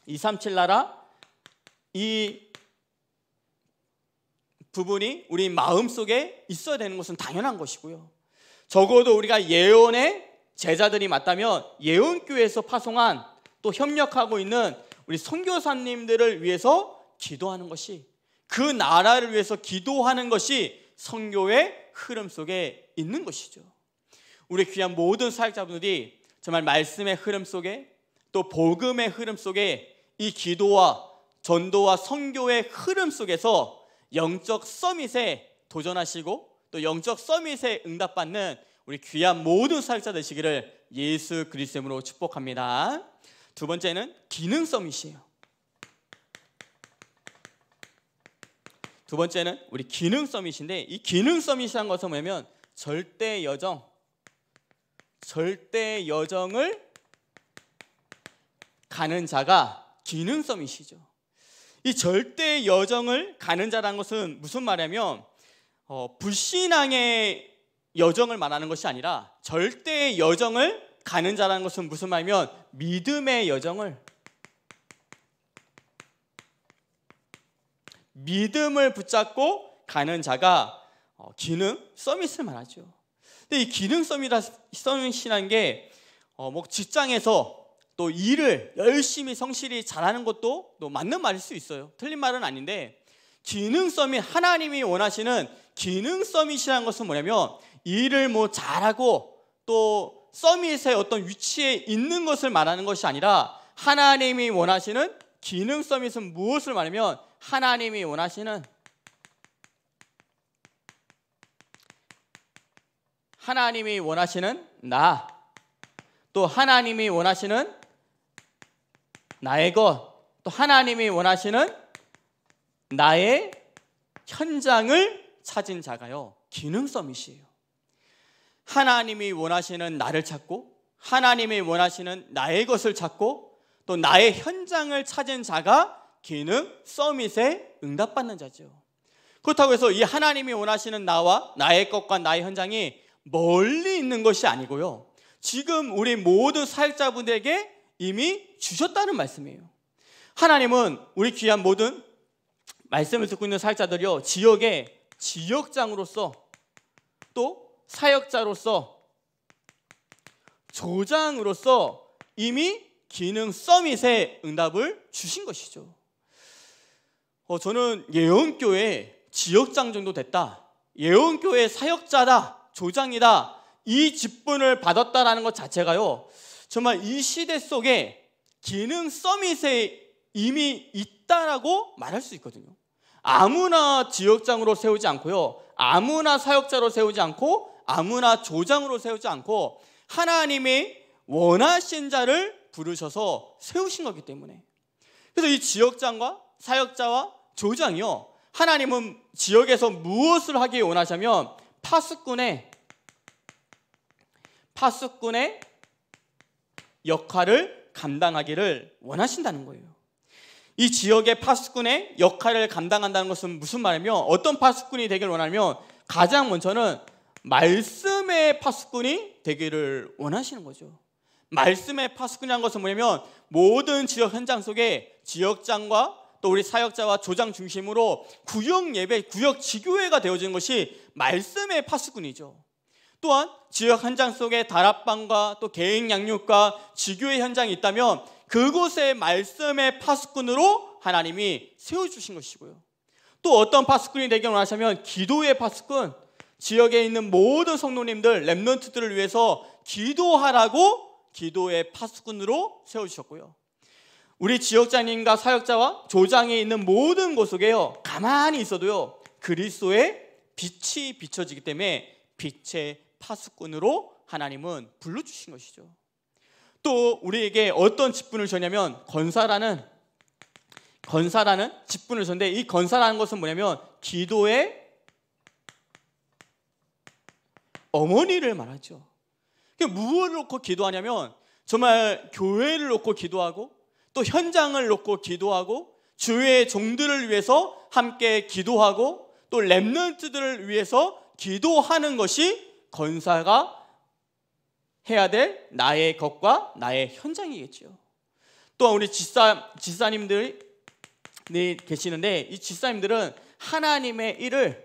237 나라 이 부분이 우리 마음 속에 있어야 되는 것은 당연한 것이고요. 적어도 우리가 예언의 제자들이 맞다면 예언교회에서 파송한 또 협력하고 있는 우리 선교사님들을 위해서 기도하는 것이 그 나라를 위해서 기도하는 것이 선교의 흐름 속에 있는 것이죠. 우리 귀한 모든 사역자분들이 정말 말씀의 흐름 속에 또 복음의 흐름 속에 이 기도와 전도와 성교의 흐름 속에서 영적 서밋에 도전하시고 또 영적 서밋에 응답받는 우리 귀한 모든 사역자 되시기를 예수 그리스도로 으 축복합니다. 두 번째는 기능 서밋이에요. 두 번째는 우리 기능 서밋인데 이 기능 서밋이란 것은 뭐냐면 절대 여정 절대 여정을 가는 자가 기능성이시죠. 이 절대 여정을 가는 자라는 것은 무슨 말이냐면 어, 불신앙의 여정을 말하는 것이 아니라 절대 여정을 가는 자라는 것은 무슨 말이면 믿음의 여정을 믿음을 붙잡고 가는 자가 어, 기능 서밋을 말하죠. 근데 이 기능 서밋이라는 게 어, 뭐 직장에서 또 일을 열심히 성실히 잘하는 것도 또 맞는 말일 수 있어요. 틀린 말은 아닌데 기능성이 하나님이 원하시는 기능성이시라는 것은 뭐냐면 일을 뭐 잘하고 또 서밋의 어떤 위치에 있는 것을 말하는 것이 아니라 하나님이 원하시는 기능 서밋은 무엇을 말하면 하나님이 원하시는 하나님이 원하시는 나 또 하나님이 원하시는 나의 것, 또 하나님이 원하시는 나의 현장을 찾은 자가요. 기능서이시에요 하나님이 원하시는 나를 찾고 하나님이 원하시는 나의 것을 찾고 또 나의 현장을 찾은 자가 기능 서밋에 응답받는 자죠. 그렇다고 해서 이 하나님이 원하시는 나와 나의 것과 나의 현장이 멀리 있는 것이 아니고요. 지금 우리 모든 사역자분들에게 이미 주셨다는 말씀이에요. 하나님은 우리 귀한 모든 말씀을 듣고 있는 사역자들이요 지역의 지역장으로서 또 사역자로서 조장으로서 이미 기능 서밋의 응답을 주신 것이죠. 어, 저는 예언교회 지역장 정도 됐다. 예언교회 사역자다. 조장이다. 이 직분을 받았다라는 것 자체가요. 정말 이 시대 속에 기능 서밋에 이미 있다라고 말할 수 있거든요. 아무나 지역장으로 세우지 않고요. 아무나 사역자로 세우지 않고 아무나 조장으로 세우지 않고 하나님이 원하신 자를 부르셔서 세우신 거기 때문에 그래서 이 지역장과 사역자와 조장이요 하나님은 지역에서 무엇을 하기 원하자면 파수꾼의 파수꾼의 역할을 감당하기를 원하신다는 거예요. 이 지역의 파수꾼의 역할을 감당한다는 것은 무슨 말이며 어떤 파수꾼이 되기를 원하면 가장 먼저는 말씀의 파수꾼이 되기를 원하시는 거죠. 말씀의 파수꾼이라는 것은 뭐냐면 모든 지역 현장 속에 지역장과 또 우리 사역자와 조장 중심으로 구역 예배, 구역 지교회가 되어지 것이 말씀의 파수꾼이죠. 또한 지역 현장 속에 다락방과 또 개인 양육과 지교의 현장이 있다면 그곳의 말씀의 파수꾼으로 하나님이 세워주신 것이고요. 또 어떤 파수꾼이 되길 원하시면 기도의 파수꾼, 지역에 있는 모든 성도님들, 랩런트들을 위해서 기도하라고 기도의 파수꾼으로 세워주셨고요. 우리 지역장님과 사역자와 조장에 있는 모든 곳 속에요. 가만히 있어도요. 그리스도의 빛이 비춰지기 때문에 빛의 파수꾼으로 하나님은 불러주신 것이죠. 또 우리에게 어떤 직분을 줬냐면 건사라는 건사라는 직분을 줬는데 이 건사라는 것은 뭐냐면 기도의 어머니를 말하죠. 그러니까 무엇을 놓고 기도하냐면 정말 교회를 놓고 기도하고 또 현장을 놓고 기도하고 주의 종들을 위해서 함께 기도하고 또렘런트들을 위해서 기도하는 것이 건사가 해야 될 나의 것과 나의 현장이겠죠. 또한 우리 집사 집사님들이 계시는데 이 집사님들은 하나님의 일을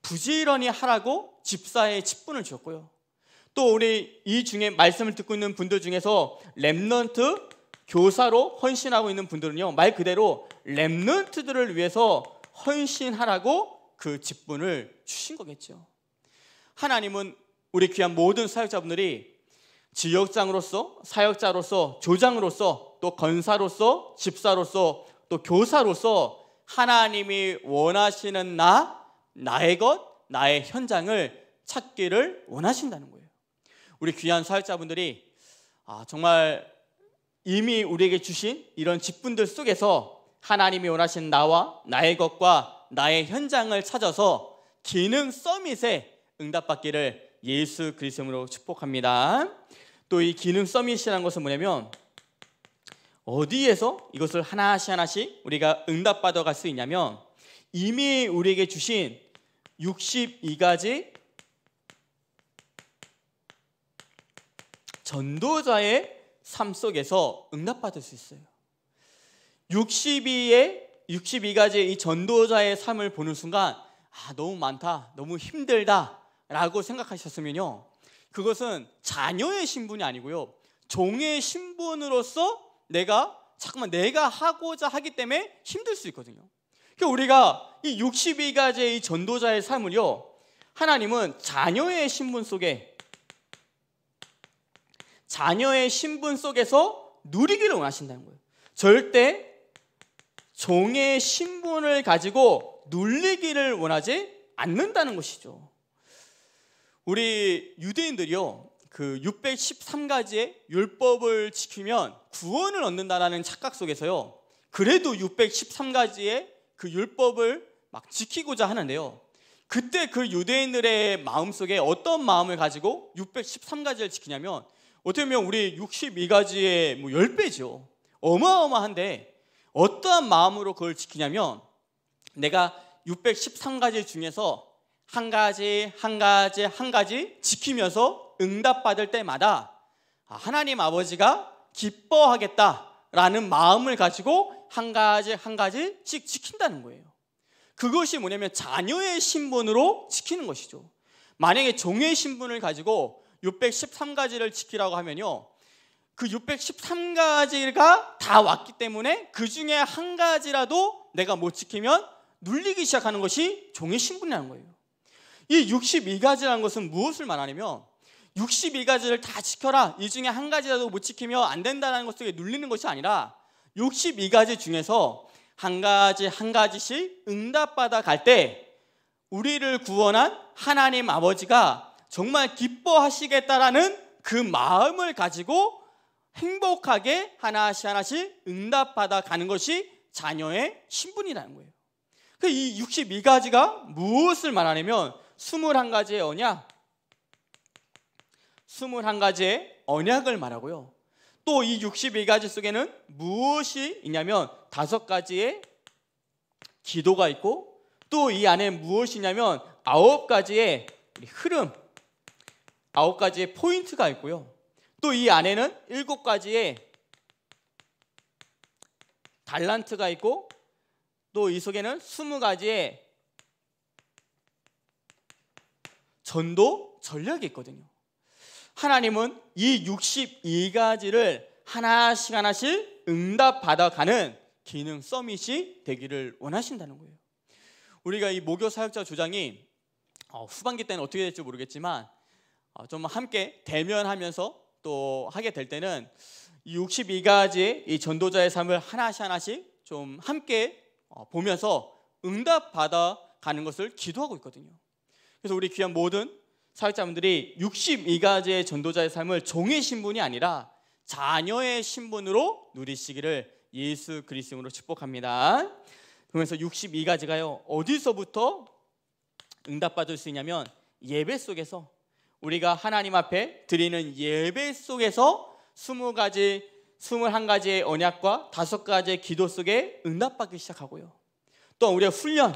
부지런히 하라고 집사의 직분을 주었고요. 또 우리 이 중에 말씀을 듣고 있는 분들 중에서 렘넌트 교사로 헌신하고 있는 분들은요 말 그대로 렘넌트들을 위해서 헌신하라고 그 직분을 주신 거겠죠. 하나님은 우리 귀한 모든 사역자분들이 지역장으로서 사역자로서 조장으로서 또 건사로서 집사로서 또 교사로서 하나님이 원하시는 나 나의 것 나의 현장을 찾기를 원하신다는 거예요. 우리 귀한 사역자분들이 아, 정말 이미 우리에게 주신 이런 직분들 속에서 하나님이 원하신 나와 나의 것과 나의 현장을 찾아서 기능 서밋에 응답받기를 예수 그리스도로 축복합니다. 또 이 기능 서밋이라는 것은 뭐냐면 어디에서 이것을 하나씩 하나씩 우리가 응답받아 갈 수 있냐면 이미 우리에게 주신 62가지 전도자의 삶 속에서 응답받을 수 있어요. 62의 62가지 의이 전도자의 삶을 보는 순간 아 너무 많다. 너무 힘들다. 라고 생각하셨으면요. 그것은 자녀의 신분이 아니고요. 종의 신분으로서 내가 자꾸만 내가 하고자 하기 때문에 힘들 수 있거든요. 그러니까 우리가 이 62가지의 이 전도자의 삶을요. 하나님은 자녀의 신분 속에 자녀의 신분 속에서 누리기를 원하신다는 거예요. 절대 종의 신분을 가지고 눌리기를 원하지 않는다는 것이죠. 우리 유대인들이요. 그 613가지의 율법을 지키면 구원을 얻는다라는 착각 속에서요. 그래도 613가지의 그 율법을 막 지키고자 하는데요. 그때 그 유대인들의 마음속에 어떤 마음을 가지고 613가지를 지키냐면 어떻게 보면 우리 62가지의 뭐 10배죠. 어마어마한데 어떠한 마음으로 그걸 지키냐면 내가 613가지 중에서 한 가지 한 가지 한 가지 지키면서 응답받을 때마다 아, 하나님 아버지가 기뻐하겠다라는 마음을 가지고 한 가지 한 가지씩 지킨다는 거예요. 그것이 뭐냐면 자녀의 신분으로 지키는 것이죠. 만약에 종의 신분을 가지고 613가지를 지키라고 하면요. 그 613가지가 다 왔기 때문에 그 중에 한 가지라도 내가 못 지키면 눌리기 시작하는 것이 종의 신분이라는 거예요. 이 62가지라는 것은 무엇을 말하냐면 62가지를 다 지켜라. 이 중에 한 가지라도 못지키면안 된다는 것 속에 눌리는 것이 아니라 62가지 중에서 한 가지 한 가지씩 응답받아 갈 때 우리를 구원한 하나님 아버지가 정말 기뻐하시겠다라는 그 마음을 가지고 행복하게 하나씩 하나씩 응답받아 가는 것이 자녀의 신분이라는 거예요. 그이 62가지가 무엇을 말하냐면 21가지의 언약, 21가지의 언약을 말하고요. 또 이 62가지 속에는 무엇이 있냐면 다섯 가지의 기도가 있고 또 이 안에 무엇이냐면 아홉 가지의 흐름, 아홉 가지의 포인트가 있고요. 또 이 안에는 일곱 가지의 달란트가 있고 또 이 속에는 스무 가지의 전도 전략이 있거든요. 하나님은 이 62가지를 하나씩 하나씩 응답받아가는 기능 서밋이 되기를 원하신다는 거예요. 우리가 이 모교 사역자 주장이 어, 후반기 때는 어떻게 될지 모르겠지만 어, 좀 함께 대면하면서 또 하게 될 때는 62가지 이 전도자의 삶을 하나씩 하나씩 좀 함께 어, 보면서 응답 받아 가는 것을 기도하고 있거든요. 그래서 우리 귀한 모든 사역자분들이 62가지의 전도자의 삶을 종의 신분이 아니라 자녀의 신분으로 누리시기를 예수 그리스도로 축복합니다. 그러면서 62가지가요. 어디서부터 응답받을 수 있냐면 예배 속에서 우리가 하나님 앞에 드리는 예배 속에서 20가지 21가지의 언약과 5가지의 기도 속에 응답받기 시작하고요. 또 우리가 훈련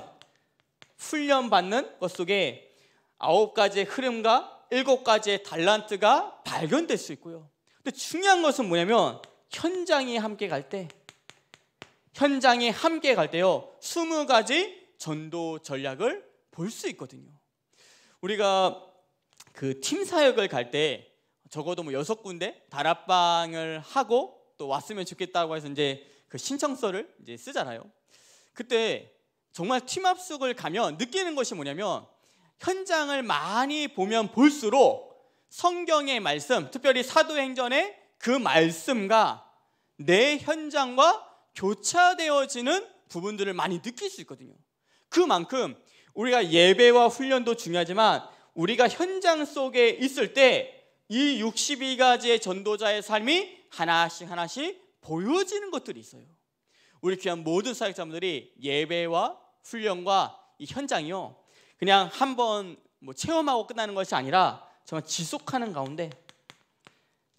훈련 받는 것 속에 아홉 가지의 흐름과 일곱 가지의 달란트가 발견될 수 있고요. 근데 중요한 것은 뭐냐면 현장이 함께 갈 때, 현장이 함께 갈 때요, 스무 가지 전도 전략을 볼 수 있거든요. 우리가 그 팀 사역을 갈 때 적어도 뭐 여섯 군데 다락방을 하고 또 왔으면 좋겠다고 해서 이제 그 신청서를 이제 쓰잖아요. 그때 정말 팀 합숙을 가면 느끼는 것이 뭐냐면 현장을 많이 보면 볼수록 성경의 말씀, 특별히 사도행전의 그 말씀과 내 현장과 교차되어지는 부분들을 많이 느낄 수 있거든요. 그만큼 우리가 예배와 훈련도 중요하지만 우리가 현장 속에 있을 때 이 62가지의 전도자의 삶이 하나씩 하나씩 보여지는 것들이 있어요. 우리 귀한 모든 사역자분들이 예배와 훈련과 이 현장이요. 그냥 한번뭐 체험하고 끝나는 것이 아니라 정말 지속하는 가운데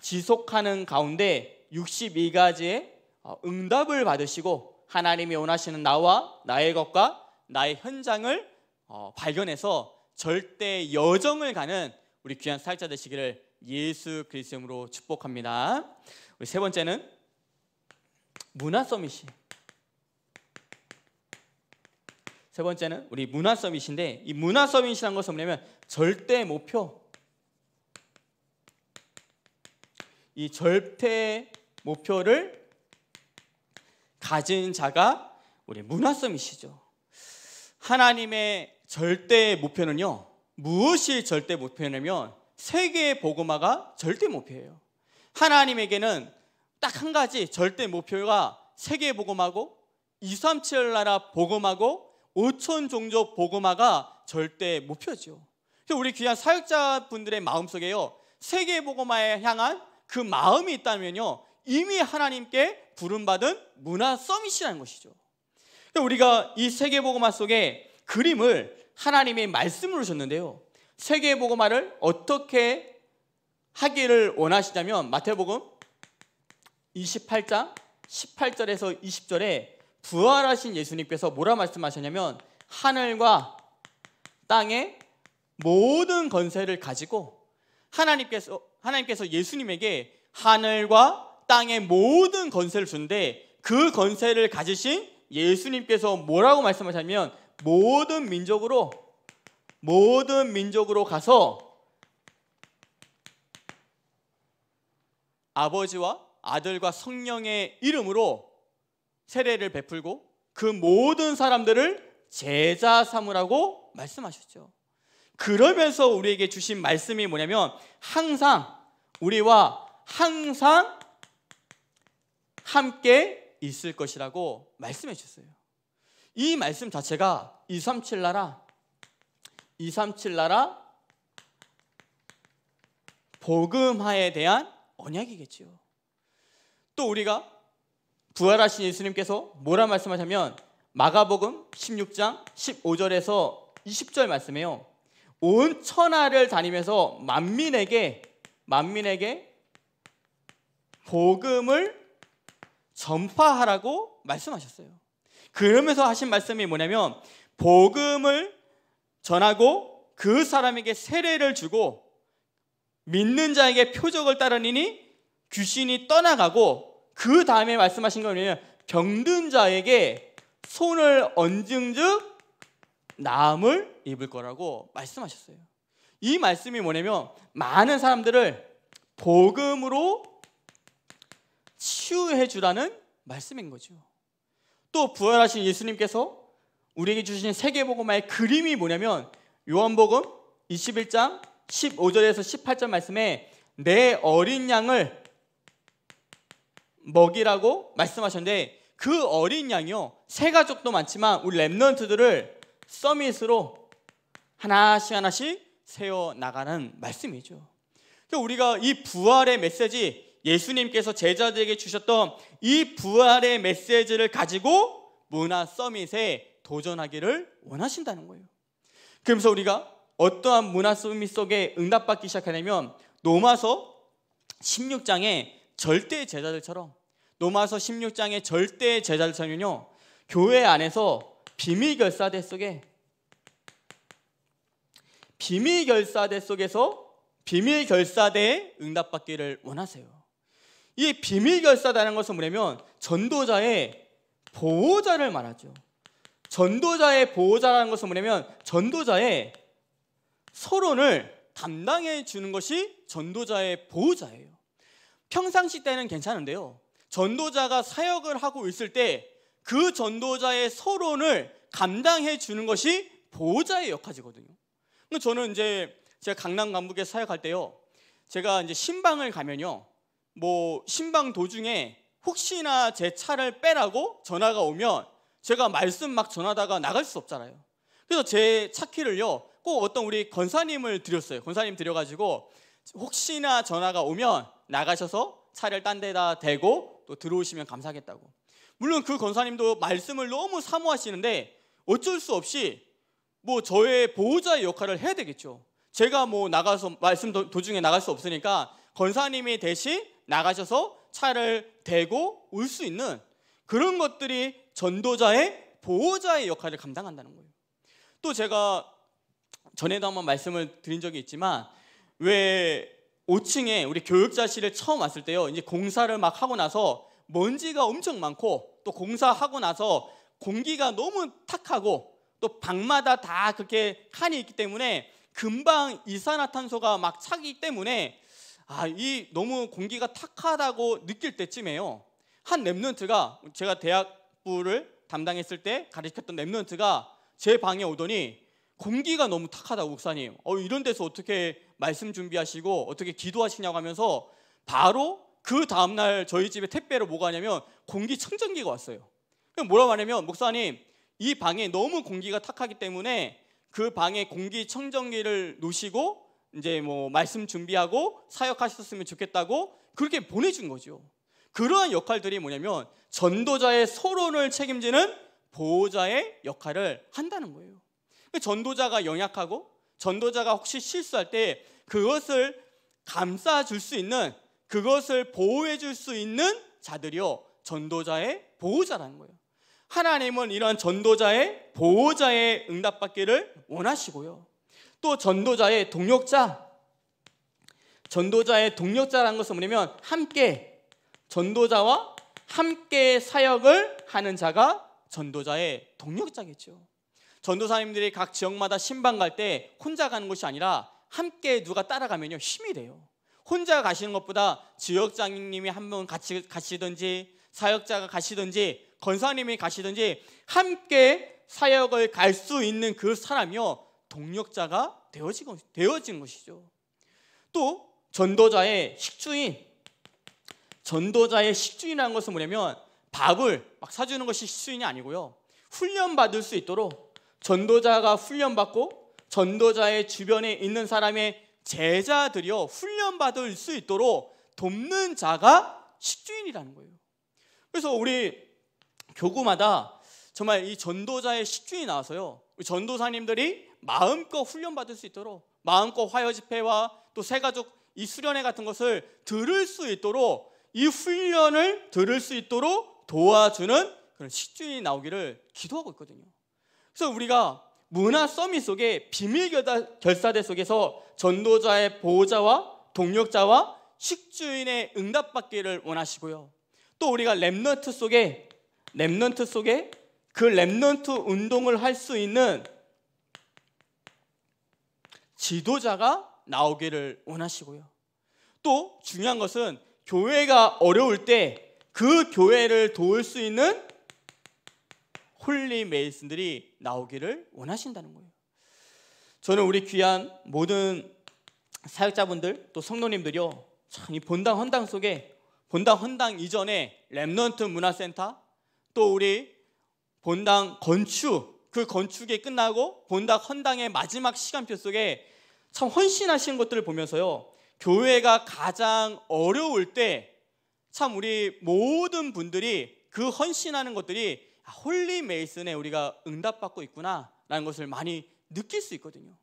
지속하는 가운데 62가지의 어, 응답을 받으시고 하나님이 원하시는 나와 나의 것과 나의 현장을 어, 발견해서 절대 여정을 가는 우리 귀한 살자 되시기를 예수 그리스도로 이름으 축복합니다. 세 번째는 문화 서밋이에요. 세 번째는 우리 문화 서밋인데 이 문화 서밋이란 것은 뭐냐면 절대 목표. 이 절대 목표를 가진 자가 우리 문화 서밋이죠. 하나님의 절대 목표는요. 무엇이 절대 목표냐면 세계의 복음화가 절대 목표예요. 하나님에게는 딱 한 가지 절대 목표가 세계 의 복음하고 237 나라 복음하고 5천 종족 복음화가 절대 목표죠. 그래서 우리 귀한 사역자분들의 마음속에요. 세계 복음화에 향한 그 마음이 있다면요. 이미 하나님께 부름받은 문화 서밋이라는 것이죠. 우리가 이 세계 복음화 속에 그림을 하나님의 말씀으로 줬는데요. 세계 복음화를 어떻게 하기를 원하시냐면 마태복음 28장 18절에서 20절에 부활하신 예수님께서 뭐라 말씀하셨냐면 하늘과 땅의 모든 건세를 가지고 하나님께서 하나님께서 예수님에게 하늘과 땅의 모든 건세를 준데 그 건세를 가지신 예수님께서 뭐라고 말씀하셨냐면 모든 민족으로 모든 민족으로 가서 아버지와 아들과 성령의 이름으로 세례를 베풀고 그 모든 사람들을 제자 삼으라고 말씀하셨죠. 그러면서 우리에게 주신 말씀이 뭐냐면 항상 우리와 항상 함께 있을 것이라고 말씀해 주셨어요. 이 말씀 자체가 237 나라 237 나라 복음화에 대한 언약이겠지요. 또 우리가 부활하신 예수님께서 뭐라 말씀하냐면 셨 마가복음 16장 15절에서 20절 말씀이에요. 온 천하를 다니면서 만민에게 만민에게 복음을 전파하라고 말씀하셨어요. 그러면서 하신 말씀이 뭐냐면 복음을 전하고 그 사람에게 세례를 주고 믿는 자에게 표적을 따르니니 귀신이 떠나가고 그 다음에 말씀하신 건 뭐냐면 병든 자에게 손을 얹은 즉 나음을 입을 거라고 말씀하셨어요. 이 말씀이 뭐냐면 많은 사람들을 복음으로 치유해 주라는 말씀인 거죠. 또 부활하신 예수님께서 우리에게 주신 세계복음화의 그림이 뭐냐면 요한복음 21장 15절에서 18절 말씀에 내 어린 양을 먹이라고 말씀하셨는데 그 어린 양이요 세 가족도 많지만 우리 랩런트들을 서밋으로 하나씩 하나씩 세워 나가는 말씀이죠. 그러니까 우리가 이 부활의 메시지 예수님께서 제자들에게 주셨던 이 부활의 메시지를 가지고 문화 서밋에 도전하기를 원하신다는 거예요. 그러면서 우리가 어떠한 문화 서밋 속에 응답받기 시작하냐면 로마서 16장에 절대 제자들처럼 노마서 16장의 절대 제자들처럼요 교회 안에서 비밀 결사대 속에 비밀 결사대 속에서 비밀 결사대에 응답받기를 원하세요. 이 비밀 결사다는 것은 뭐냐면 전도자의 보호자를 말하죠. 전도자의 보호자라는 것은 뭐냐면 전도자의 서론을 담당해 주는 것이 전도자의 보호자예요. 평상시 때는 괜찮은데요. 전도자가 사역을 하고 있을 때 그 전도자의 서론을 감당해 주는 것이 보호자의 역할이거든요. 저는 이제 제가 강남 감옥에 사역할 때요. 제가 이제 신방을 가면요. 뭐 신방 도중에 혹시나 제 차를 빼라고 전화가 오면 제가 말씀 막 전하다가 나갈 수 없잖아요. 그래서 제 차키를요. 꼭 어떤 우리 권사님을 드렸어요. 권사님 드려가지고 혹시나 전화가 오면 나가셔서 차를 딴 데다 대고 또 들어오시면 감사하겠다고. 물론 그 권사님도 말씀을 너무 사모하시는데 어쩔 수 없이 뭐 저의 보호자의 역할을 해야 되겠죠. 제가 뭐 나가서 말씀 도중에 나갈 수 없으니까 권사님이 대신 나가셔서 차를 대고 올 수 있는 그런 것들이 전도자의 보호자의 역할을 감당한다는 거예요. 또 제가 전에도 한번 말씀을 드린 적이 있지만 왜 5층에 우리 교육자실에 처음 왔을 때요. 이제 공사를 막 하고 나서 먼지가 엄청 많고 또 공사하고 나서 공기가 너무 탁하고 또 방마다 다 그렇게 칸이 있기 때문에 금방 이산화탄소가 막 차기 때문에 아, 이 너무 공기가 탁하다고 느낄 때쯤에요. 한 랩런트가 제가 대학부를 담당했을 때 가르쳤던 랩런트가 제 방에 오더니 공기가 너무 탁하다고 목사님. 어, 이런 데서 어떻게 말씀 준비하시고 어떻게 기도하시냐고 하면서 바로 그 다음날 저희 집에 택배로 뭐가 하냐면 공기 청정기가 왔어요. 그럼 뭐라고 하냐면 목사님 이 방에 너무 공기가 탁하기 때문에 그 방에 공기 청정기를 놓으시고 이제 뭐 말씀 준비하고 사역하셨으면 좋겠다고 그렇게 보내준 거죠. 그러한 역할들이 뭐냐면 전도자의 서론을 책임지는 보호자의 역할을 한다는 거예요. 전도자가 연약하고 전도자가 혹시 실수할 때 그것을 감싸 줄 수 있는 그것을 보호해 줄 수 있는 자들이요 전도자의 보호자라는 거예요. 하나님은 이러한 전도자의 보호자의 응답받기를 원하시고요. 또 전도자의 동력자 전도자의 동력자라는 것은 뭐냐면 함께 전도자와 함께 사역을 하는 자가 전도자의 동력자겠죠. 전도사님들이 각 지역마다 신방 갈 때 혼자 가는 것이 아니라 함께 누가 따라가면요 힘이 돼요. 혼자 가시는 것보다 지역장님이 한번 같이 가시든지 사역자가 가시든지 권사님이 가시든지 함께 사역을 갈 수 있는 그 사람이요 동력자가 되어지고 되어진 것이죠. 또 전도자의 식주인 전도자의 식주인이라는 것은 뭐냐면 밥을 막 사주는 것이 식주인이 아니고요 훈련 받을 수 있도록 전도자가 훈련받고 전도자의 주변에 있는 사람의 제자들이요 훈련받을 수 있도록 돕는 자가 식주인이라는 거예요. 그래서 우리 교구마다 정말 이 전도자의 식주인이 나와서요 전도사님들이 마음껏 훈련받을 수 있도록 마음껏 화요 집회와 또 새가족 이 수련회 같은 것을 들을 수 있도록 이 훈련을 들을 수 있도록 도와주는 그런 식주인이 나오기를 기도하고 있거든요. 그래서 우리가 문화 서미 속에 비밀 결사대 속에서 전도자의 보호자와 동력자와 식주인의 응답받기를 원하시고요. 또 우리가 랩런트 속에 랩런트 속에 그랩런트 운동을 할 수 있는 지도자가 나오기를 원하시고요. 또 중요한 것은 교회가 어려울 때 그 교회를 도울 수 있는 홀리 메이슨들이 나오기를 원하신다는 거예요. 저는 우리 귀한 모든 사역자분들 또 성도님들이요. 참 이 본당 헌당 속에 본당 헌당 이전에 랩넌트 문화센터 또 우리 본당 건축 그 건축이 끝나고 본당 헌당의 마지막 시간표 속에 참 헌신하시는 것들을 보면서요. 교회가 가장 어려울 때 참 우리 모든 분들이 그 헌신하는 것들이 아, 홀리 메이슨에 우리가 응답받고 있구나라는 것을 많이 느낄 수 있거든요.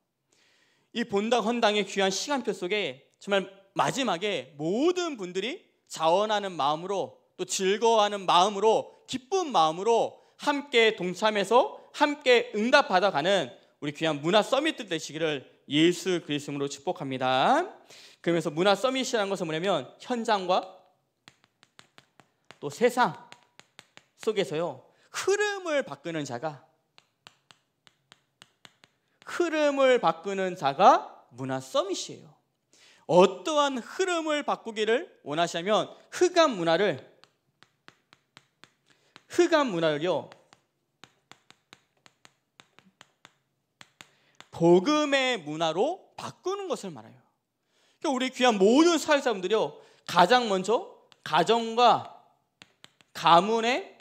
이 본당 헌당의 귀한 시간표 속에 정말 마지막에 모든 분들이 자원하는 마음으로 또 즐거워하는 마음으로 기쁜 마음으로 함께 동참해서 함께 응답받아가는 우리 귀한 문화 서밋들 되시기를 예수 그리스도로 축복합니다. 그러면서 문화 서밋이라는 것은 뭐냐면 현장과 또 세상 속에서요 흐름을 바꾸는 자가 흐름을 바꾸는 자가 문화 서밋이에요. 어떠한 흐름을 바꾸기를 원하시면 흑암 문화를 흑암 문화를요. 복음의 문화로 바꾸는 것을 말해요. 그러니까 우리 귀한 모든 사회사람들이요. 가장 먼저 가정과 가문의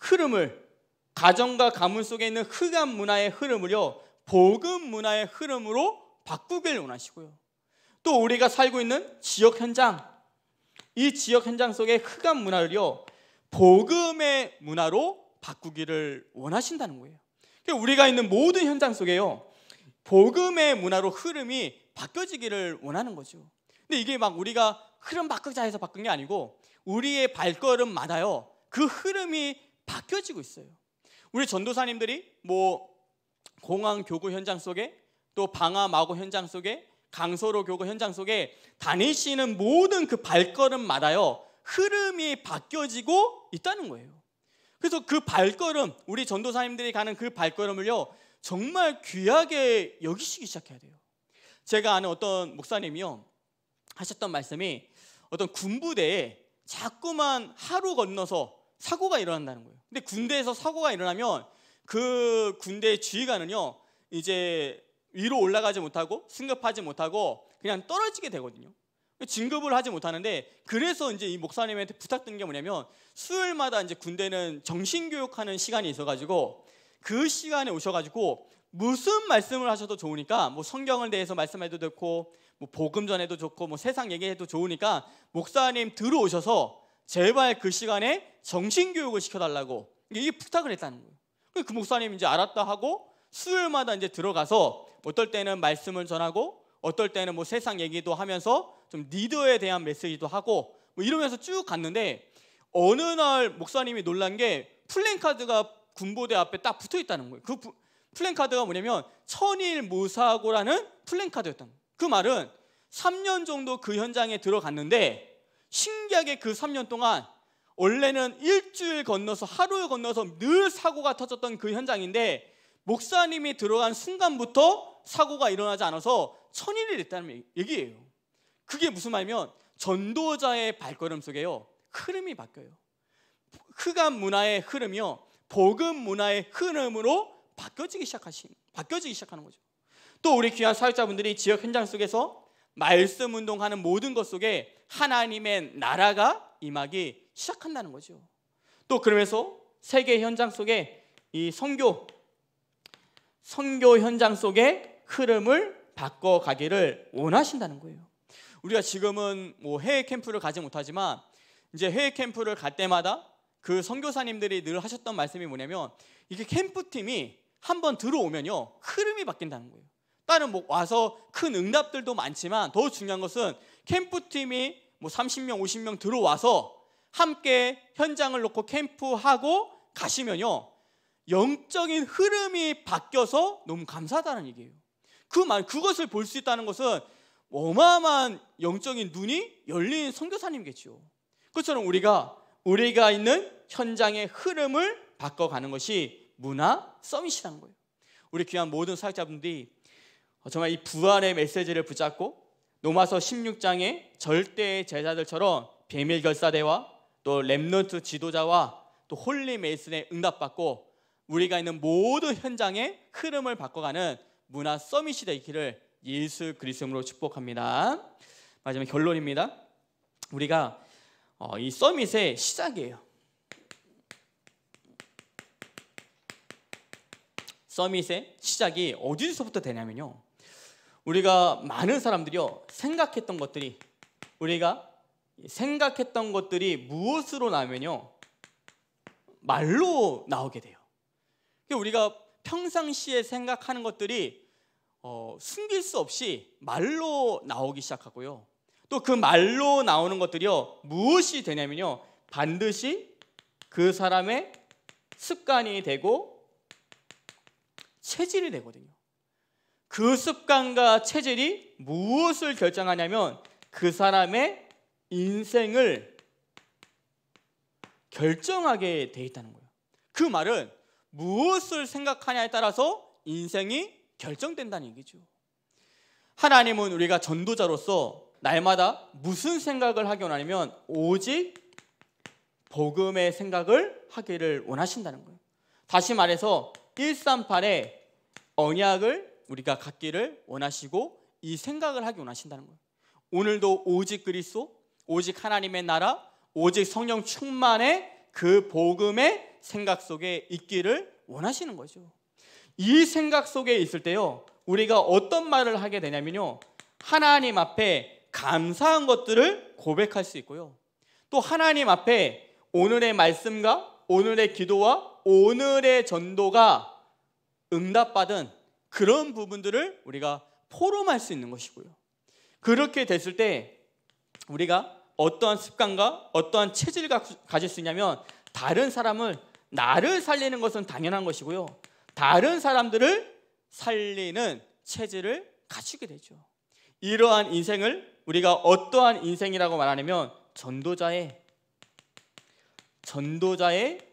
흐름을 가정과 가문 속에 있는 흑암 문화의 흐름을요 복음 문화의 흐름으로 바꾸길 원하시고요. 또 우리가 살고 있는 지역 현장 이 지역 현장 속의 흑암 문화를요 복음의 문화로 바꾸기를 원하신다는 거예요. 그러니까 우리가 있는 모든 현장 속에요 복음의 문화로 흐름이 바뀌어지기를 원하는 거죠. 근데 이게 막 우리가 흐름 바꾸자 해서 바꾼 게 아니고 우리의 발걸음마다요 그 흐름이 바뀌어지고 있어요. 우리 전도사님들이 뭐 공항 교구 현장 속에 또 방화 마고 현장 속에 강서로 교구 현장 속에 다니시는 모든 그 발걸음마다요 흐름이 바뀌어지고 있다는 거예요. 그래서 그 발걸음 우리 전도사님들이 가는 그 발걸음을요 정말 귀하게 여기시기 시작해야 돼요. 제가 아는 어떤 목사님이요 하셨던 말씀이 어떤 군부대에 자꾸만 하루 건너서 사고가 일어난다는 거예요. 근데 군대에서 사고가 일어나면 그 군대의 지휘관은요, 이제 위로 올라가지 못하고 승급하지 못하고 그냥 떨어지게 되거든요. 진급을 하지 못하는데 그래서 이제 이 목사님한테 부탁드린 게 뭐냐면 수요일마다 이제 군대는 정신 교육하는 시간이 있어가지고 그 시간에 오셔가지고 무슨 말씀을 하셔도 좋으니까 뭐 성경을 대해서 말씀해도 좋고 뭐 복음 전해도 좋고 뭐 세상 얘기해도 좋으니까 목사님 들어오셔서 제발 그 시간에 정신교육을 시켜달라고 이게 부탁을 했다는 거예요. 그 목사님 이제 알았다 하고 수요일마다 이제 들어가서 어떨 때는 말씀을 전하고 어떨 때는 뭐 세상 얘기도 하면서 좀 리더에 대한 메시지도 하고 뭐 이러면서 쭉 갔는데 어느 날 목사님이 놀란 게 플랜카드가 군부대 앞에 딱 붙어 있다는 거예요. 그 플랜카드가 뭐냐면 천일 무사고라는 플랜카드였던 거예요. 그 말은 3년 정도 그 현장에 들어갔는데 신기하게 그 3년 동안 원래는 일주일 건너서 하루 건너서 늘 사고가 터졌던 그 현장인데 목사님이 들어간 순간부터 사고가 일어나지 않아서 천일이 됐다는 얘기예요. 그게 무슨 말이면 전도자의 발걸음 속에요. 흐름이 바뀌어요. 흑암 문화의 흐름이요. 복음 문화의 흐름으로 바뀌어지기 시작하신 바뀌어지기 시작하는 거죠. 또 우리 귀한 사역자분들이 지역 현장 속에서 말씀 운동하는 모든 것 속에 하나님의 나라가 임하기 시작한다는 거죠. 또 그러면서 세계 현장 속에 이 선교 선교 현장 속의 흐름을 바꿔 가기를 원하신다는 거예요. 우리가 지금은 뭐 해외 캠프를 가지 못하지만 이제 해외 캠프를 갈 때마다 그 선교사님들이 늘 하셨던 말씀이 뭐냐면 이게 캠프팀이 한번 들어오면요 흐름이 바뀐다는 거예요. 다른 뭐 와서 큰 응답들도 많지만 더 중요한 것은 캠프팀이 뭐 30명, 50명 들어와서 함께 현장을 놓고 캠프하고 가시면요. 영적인 흐름이 바뀌어서 너무 감사하다는 얘기예요. 그 말, 그것을 볼 수 있다는 것은 어마어마한 영적인 눈이 열린 선교사님겠죠. 그처럼 우리가 우리가 있는 현장의 흐름을 바꿔가는 것이 문화 서밋이는 거예요. 우리 귀한 모든 사역자분들이 정말 이 부활의 메시지를 붙잡고 로마서 16장에 절대의 제자들처럼 비밀 결사대와 또 렘넌트 지도자와 또 홀리 메이슨의 응답받고 우리가 있는 모든 현장의 흐름을 바꿔가는 문화 서밋이 되기를 예수 그리스도로 축복합니다. 마지막 결론입니다. 우리가 어, 이 서밋의 시작이에요. 서밋의 시작이 어디서부터 되냐면요. 우리가 많은 사람들이요 생각했던 것들이 우리가 생각했던 것들이 무엇으로 나면요 말로 나오게 돼요. 그러니까 우리가 평상시에 생각하는 것들이 어, 숨길 수 없이 말로 나오기 시작하고요. 또 그 말로 나오는 것들이요 무엇이 되냐면요 반드시 그 사람의 습관이 되고 체질이 되거든요. 그 습관과 체질이 무엇을 결정하냐면 그 사람의 인생을 결정하게 돼 있다는 거예요. 그 말은 무엇을 생각하냐에 따라서 인생이 결정된다는 얘기죠. 하나님은 우리가 전도자로서 날마다 무슨 생각을 하기 원하냐면 오직 복음의 생각을 하기를 원하신다는 거예요. 다시 말해서 138의 언약을 우리가 갖기를 원하시고 이 생각을 하기 원하신다는 거예요. 오늘도 오직 그리스도, 오직 하나님의 나라, 오직 성령 충만의 그 복음의 생각 속에 있기를 원하시는 거죠. 이 생각 속에 있을 때요. 우리가 어떤 말을 하게 되냐면요. 하나님 앞에 감사한 것들을 고백할 수 있고요. 또 하나님 앞에 오늘의 말씀과 오늘의 기도와 오늘의 전도가 응답받은 그런 부분들을 우리가 포럼할 수 있는 것이고요. 그렇게 됐을 때 우리가 어떠한 습관과 어떠한 체질을 가질 수 있냐면 다른 사람을 나를 살리는 것은 당연한 것이고요. 다른 사람들을 살리는 체질을 갖추게 되죠. 이러한 인생을 우리가 어떠한 인생이라고 말하냐면 전도자의 전도자의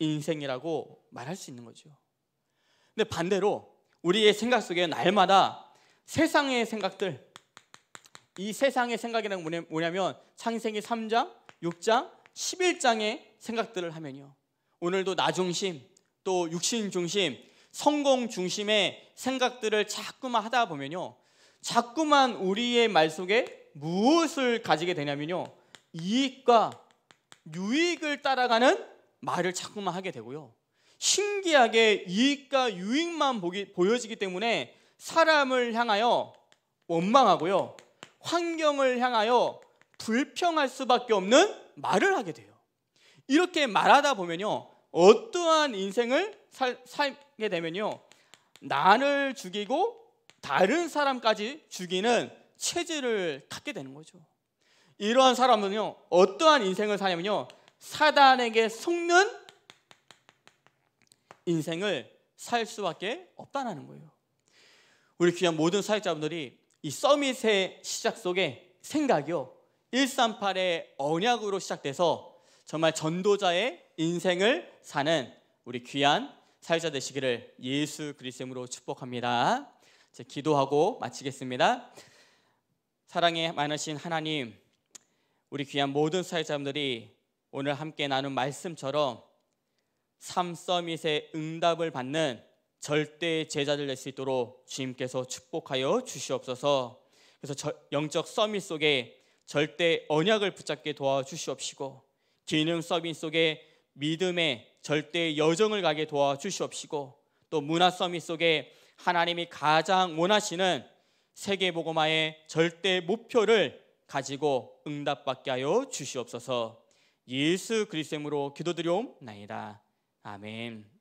인생이라고 말할 수 있는 거죠. 근데 반대로 우리의 생각 속에 날마다 세상의 생각들 이 세상의 생각이란 뭐냐면 창생의 3장, 6장, 11장의 생각들을 하면요. 오늘도 나 중심, 또 육신 중심, 성공 중심의 생각들을 자꾸만 하다 보면요. 자꾸만 우리의 말 속에 무엇을 가지게 되냐면요. 이익과 유익을 따라가는 말을 자꾸만 하게 되고요. 신기하게 이익과 유익만 보기, 보여지기 때문에 사람을 향하여 원망하고요. 환경을 향하여 불평할 수밖에 없는 말을 하게 돼요. 이렇게 말하다 보면요. 어떠한 인생을 살, 살게 되면요. 나를 죽이고 다른 사람까지 죽이는 체질을 갖게 되는 거죠. 이러한 사람은요. 어떠한 인생을 사냐면요. 사단에게 속는 인생을 살 수밖에 없다는 거예요. 우리 귀한 모든 사역자분들이 이 서밋의 시작 속에 생각이요. 138의 언약으로 시작돼서 정말 전도자의 인생을 사는 우리 귀한 사역자 되시기를 예수 그리스도로 축복합니다. 제 기도하고 마치겠습니다. 사랑에 많으신 하나님, 우리 귀한 모든 사역자분들이 오늘 함께 나눈 말씀처럼 삼 서밋의 응답을 받는 절대 제자들 될 수 있도록 주님께서 축복하여 주시옵소서. 그래서 저, 영적 서밋 속에 절대 언약을 붙잡게 도와주시옵시고 기능 서밋 속에 믿음의 절대 여정을 가게 도와주시옵시고 또 문화 서밋 속에 하나님이 가장 원하시는 세계 보고마의 절대 목표를 가지고 응답받게 하여 주시옵소서. 예수 그리스도로 이름으 기도드려옵나이다. 아멘.